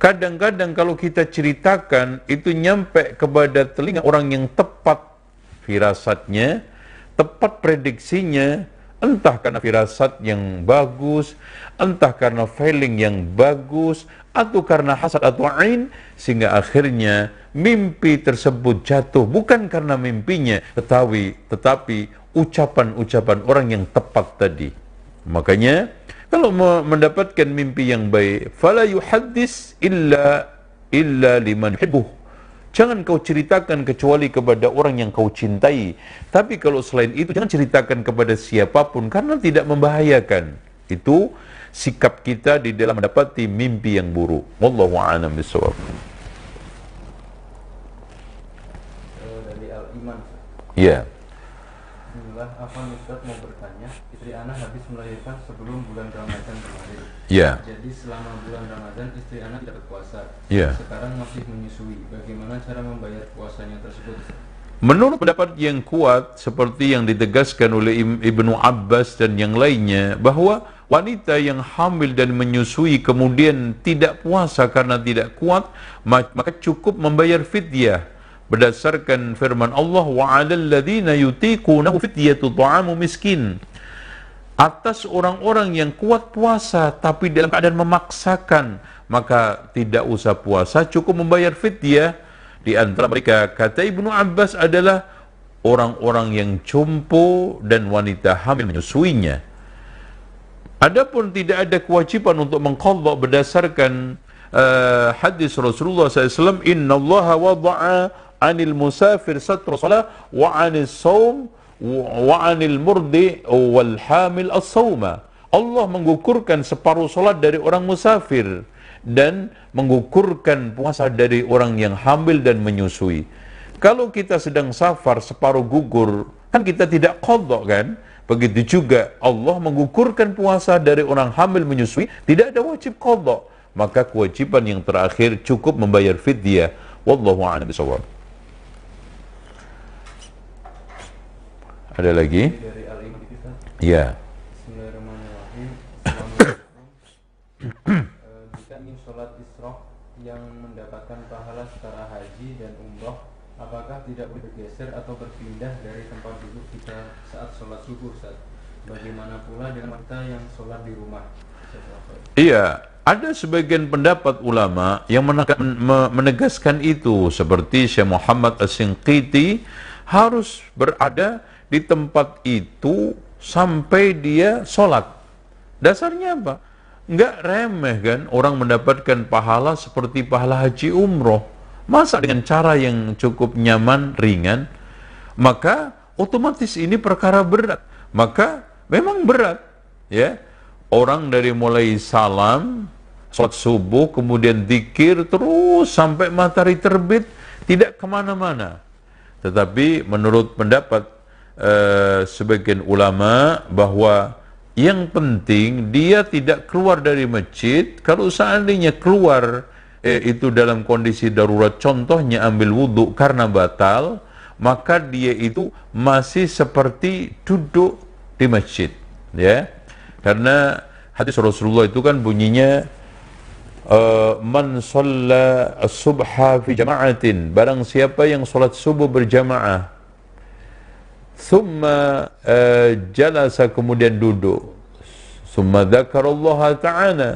Kadang-kadang kalau kita ceritakan itu nyampe kepada telinga orang yang tepat firasatnya, tepat prediksinya, entah karena firasat yang bagus, entah karena feeling yang bagus, atau karena hasad atau ain, sehingga akhirnya mimpi tersebut jatuh bukan karena mimpinya, tetapi tetapi ucapan-ucapan orang yang tepat tadi. Makanya kalau mendapatkan mimpi yang baik, fala yuhaddis illa illa liman yuhibbuh. Jangan kau ceritakan kecuali kepada orang yang kau cintai. Tapi kalau selain itu jangan ceritakan kepada siapapun karena tidak membahayakan. Itu sikap kita di dalam mendapati mimpi yang buruk. Wallahu a'lam bishawab. Oh, ya. Yeah. Afwan Ustaz mau bertanya, istri Ana habis melahirkan sebelum bulan Ramadan kemarin. Iya. Yeah. Jadi selama bulan Ramadan istri Ana tidak berpuasa. Iya. Yeah. Sekarang masih menyusui. Bagaimana cara membayar puasanya tersebut? Menurut pendapat yang kuat seperti yang ditegaskan oleh Ibnu Abbas dan yang lainnya bahwa wanita yang hamil dan menyusui kemudian tidak puasa karena tidak kuat maka cukup membayar fidyah berdasarkan firman Allah wa 'alal ladzina yutiquna ta'amu miskin atas orang-orang yang kuat puasa tapi dalam keadaan memaksakan maka tidak usah puasa cukup membayar fidyah di antara mereka kata Ibnu Abbas adalah orang-orang yang cumpu dan wanita hamil menyusuinya adapun tidak ada kewajiban untuk mengqadha berdasarkan uh, hadis Rasulullah SAW innallaha wada'a عن المسافر ستر صلاة وعن الصوم وعن wa والحامل murdi wal Allah mengukurkan separuh solat dari orang musafir dan mengukurkan puasa dari orang yang hamil dan menyusui. Kalau kita sedang safar separuh gugur, kan kita tidak kodok kan? Begitu juga Allah mengukurkan puasa dari orang hamil menyusui, tidak ada wajib kodok. Maka kewajiban yang terakhir cukup membayar fidyah. Wallahu a'lam bishawab. Ada lagi? Dari al kita. Ya. Bismillahirrahmanirrahim. Jika ingin sholat isroh yang mendapatkan pahala secara haji dan umroh, apakah tidak bergeser atau berpindah dari tempat duduk kita saat sholat subuh? Saat? Bagaimana pula dengan kita yang sholat di rumah? Iya, ada sebagian pendapat ulama yang menegaskan itu seperti Syekh Muhammad as harus berada di tempat itu sampai dia sholat. Dasarnya apa? Enggak remeh kan orang mendapatkan pahala seperti pahala haji umroh. Masa dengan cara yang cukup nyaman, ringan? Maka otomatis ini perkara berat. Maka memang berat. ya Orang dari mulai salam, sholat subuh, kemudian dikir terus sampai matahari terbit, tidak kemana-mana. Tetapi menurut pendapat Eh, sebagian ulama bahwa yang penting dia tidak keluar dari masjid kalau seandainya keluar eh, itu dalam kondisi darurat contohnya ambil wudhu karena batal maka dia itu masih seperti duduk di masjid ya karena hadis Rasulullah itu kan bunyinya eh, man subha fi jama'atin barang siapa yang salat subuh berjamaah Thumma uh, eh, jalasa kemudian duduk. Thumma dzakarallaha ta'ala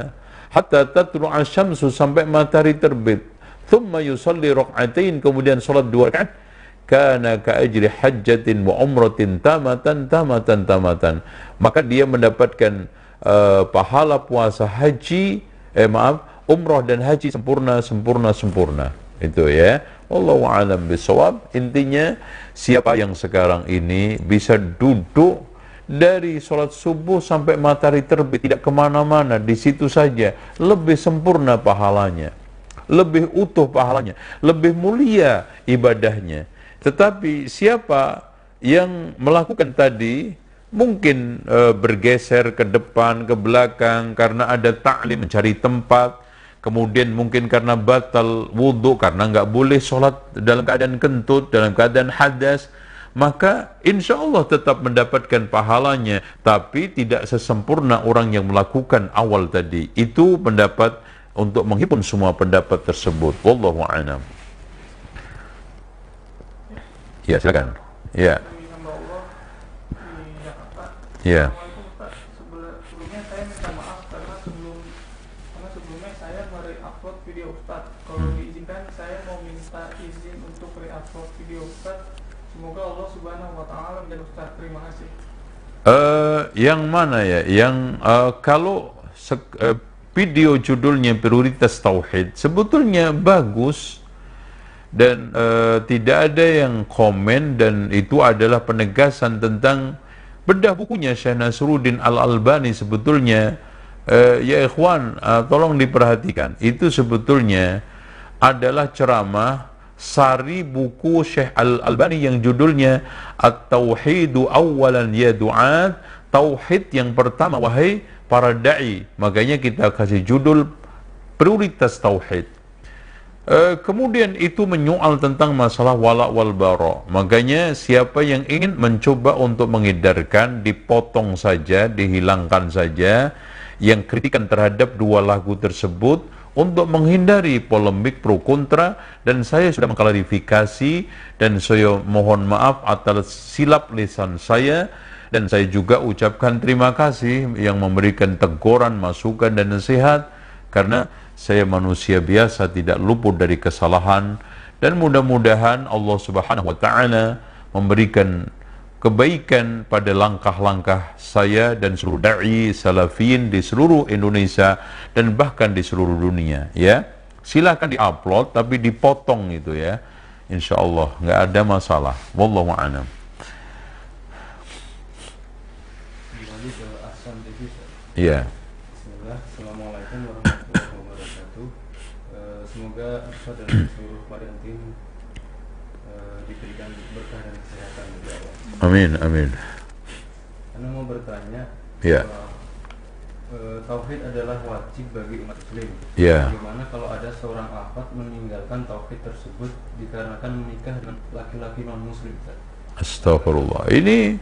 hatta tatlu'a syamsu sampai matahari terbit. Thumma yusalli rak'atain kemudian salat dua rakaat. Kana ka'ajri hajjatin wa umratin tamatan tamatan tamatan. Maka dia mendapatkan uh, pahala puasa haji eh maaf umrah dan haji sempurna sempurna sempurna itu ya Allahu alam bisawab. Intinya siapa yang sekarang ini bisa duduk dari sholat subuh sampai matahari terbit tidak kemana-mana di situ saja lebih sempurna pahalanya lebih utuh pahalanya lebih mulia ibadahnya tetapi siapa yang melakukan tadi mungkin e, bergeser ke depan ke belakang karena ada taklim mencari tempat kemudian mungkin karena batal wudhu, karena nggak boleh sholat dalam keadaan kentut, dalam keadaan hadas, maka insya Allah tetap mendapatkan pahalanya, tapi tidak sesempurna orang yang melakukan awal tadi. Itu pendapat untuk menghimpun semua pendapat tersebut. Wallahu a'lam. Ya, silakan. Ya. Ya. Eh, yang mana ya? Yang uh, kalau uh, video judulnya prioritas tauhid sebetulnya bagus dan uh, tidak ada yang komen dan itu adalah penegasan tentang bedah bukunya Syekh Nasruddin Al Albani sebetulnya uh, ya ikhwan uh, tolong diperhatikan itu sebetulnya adalah ceramah sari buku Syekh Al-Albani yang judulnya At-Tauhidu Awalan Ya Du'at Tauhid yang pertama wahai para da'i makanya kita kasih judul prioritas Tauhid e, kemudian itu menyoal tentang masalah wala wal baro makanya siapa yang ingin mencoba untuk menghindarkan dipotong saja dihilangkan saja yang kritikan terhadap dua lagu tersebut untuk menghindari polemik pro kontra dan saya sudah mengklarifikasi dan saya mohon maaf atas silap lisan saya dan saya juga ucapkan terima kasih yang memberikan teguran, masukan dan nasihat karena saya manusia biasa tidak luput dari kesalahan dan mudah-mudahan Allah Subhanahu wa taala memberikan kebaikan pada langkah-langkah saya dan seluruh dai salafin di seluruh Indonesia dan bahkan di seluruh dunia ya silahkan diupload tapi dipotong itu ya insya Allah nggak ada masalah wallahu a'lam ya Assalamualaikum warahmatullahi wabarakatuh. Eh, semoga Amin, amin. Anda mau bertanya? Ya. Bahwa, eh, eh, tauhid adalah wajib bagi umat Muslim. Ya. Bagaimana kalau ada seorang afat meninggalkan tauhid tersebut dikarenakan menikah dengan laki-laki non Muslim? Astagfirullah. Ini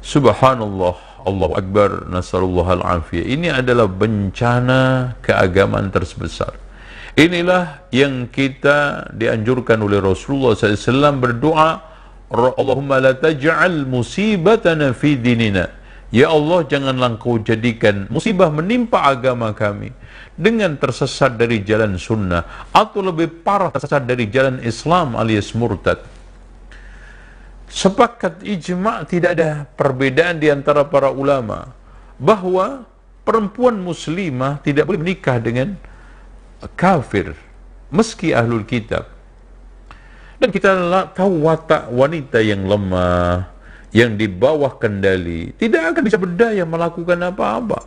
Subhanallah, Allah Akbar, Nasrullah al-Afiyah. Ini adalah bencana keagamaan terbesar. Inilah yang kita dianjurkan oleh Rasulullah SAW berdoa Allahumma la taj'al musibatana fi dinina. Ya Allah, janganlah engkau jadikan musibah menimpa agama kami dengan tersesat dari jalan sunnah atau lebih parah tersesat dari jalan Islam alias murtad. Sepakat ijma' tidak ada perbedaan di antara para ulama bahwa perempuan muslimah tidak boleh menikah dengan kafir meski ahlul kitab dan kita tahu watak wanita yang lemah, yang di bawah kendali, tidak akan bisa berdaya melakukan apa-apa.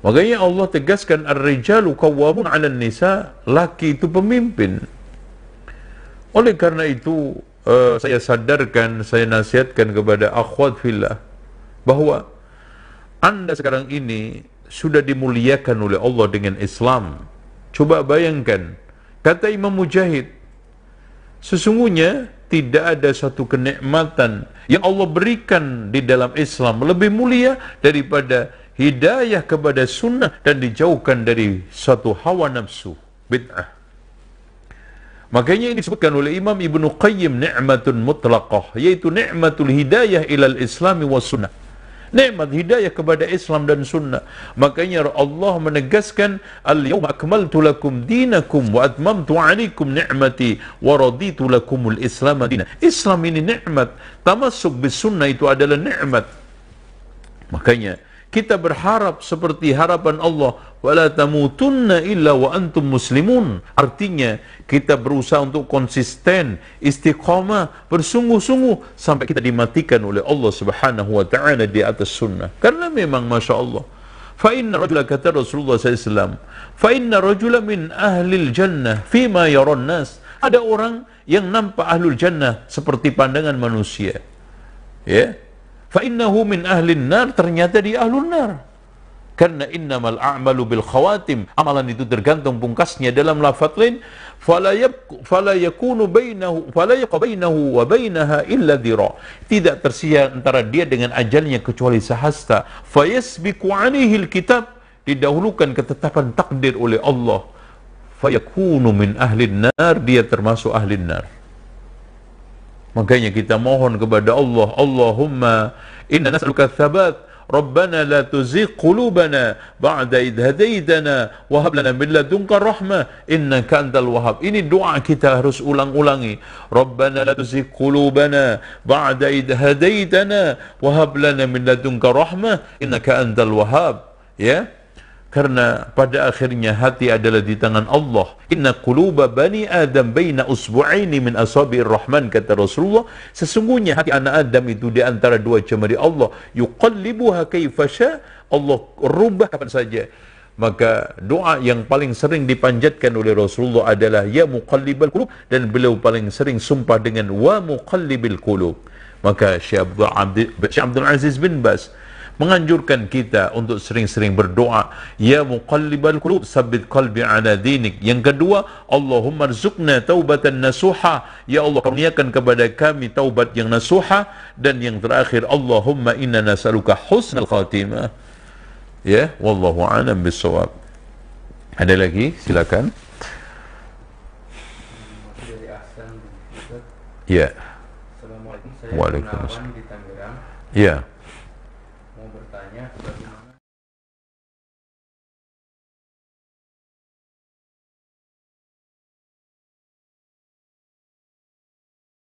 Makanya Allah tegaskan ar-rijalu qawwamun 'alan nisa, laki itu pemimpin. Oleh karena itu uh, saya sadarkan, saya nasihatkan kepada akhwat fillah bahwa Anda sekarang ini sudah dimuliakan oleh Allah dengan Islam. Coba bayangkan, kata Imam Mujahid, Sesungguhnya tidak ada satu kenikmatan yang Allah berikan di dalam Islam lebih mulia daripada hidayah kepada sunnah dan dijauhkan dari satu hawa nafsu bid'ah. Makanya ini disebutkan oleh Imam Ibn Qayyim ni'matun mutlaqah yaitu ni'matul hidayah ila al islami wa sunnah nikmat hidayah kepada Islam dan sunnah. Makanya Allah menegaskan al-yawma akmaltu lakum dinakum wa atmamtu alaikum ni'mati wa raditu lakum al-islam dinan. Islam ini nikmat, termasuk bisunnah itu adalah nikmat. Makanya kita berharap seperti harapan Allah wala tamutunna illa wa antum muslimun artinya kita berusaha untuk konsisten istiqamah bersungguh-sungguh sampai kita dimatikan oleh Allah Subhanahu wa taala di atas sunnah karena memang masyaallah fa inna rajula kata Rasulullah sallallahu alaihi wasallam fa inna rajula min ahli jannah fi ma yaron nas ada orang yang nampak ahlul jannah seperti pandangan manusia ya yeah? fa innahu min ahlin nar ternyata dia ahlun nar karena innamal a'malu bil khawatim amalan itu tergantung pungkasnya dalam lafaz lain fala yabku fala yakunu bainahu fala yaqbainahu wa bainaha illa dhira tidak tersia antara dia dengan ajalnya kecuali sehasta fayasbiqu alaihi kitab didahulukan ketetapan takdir oleh Allah fayakunu min ahli nar dia termasuk ahli nar Makanya kita mohon kepada Allah, Allahumma inna nas'aluka thabat, Rabbana la tuzigh qulubana ba'da id hadaytana wa hab lana min ladunka Ini doa kita harus ulangi Rabbana la tuzigh qulubana ba'da id hadaytana wa hab lana min ladunka Ya karena pada akhirnya hati adalah di tangan Allah. Inna quluba bani Adam baina usbu'aini min asabi'ir rahman kata Rasulullah, sesungguhnya hati anak Adam itu di antara dua jemari Allah, yuqallibuha kaifa Allah rubah kapan saja. Maka doa yang paling sering dipanjatkan oleh Rasulullah adalah ya muqallibal qulub dan beliau paling sering sumpah dengan wa muqallibil qulub. Maka Syekh Abdul Aziz bin Bas menganjurkan kita untuk sering-sering berdoa ya muqallibal qulub sabbit qalbi ala dinik yang kedua Allahumma rzuqna taubatan nasuha ya Allah kurniakan kepada kami taubat yang nasuha dan yang terakhir Allahumma inna nas'aluka husnal khatimah ya wallahu alam bisawab ada lagi silakan Ya. Assalamualaikum. Waalaikumsalam. Ya.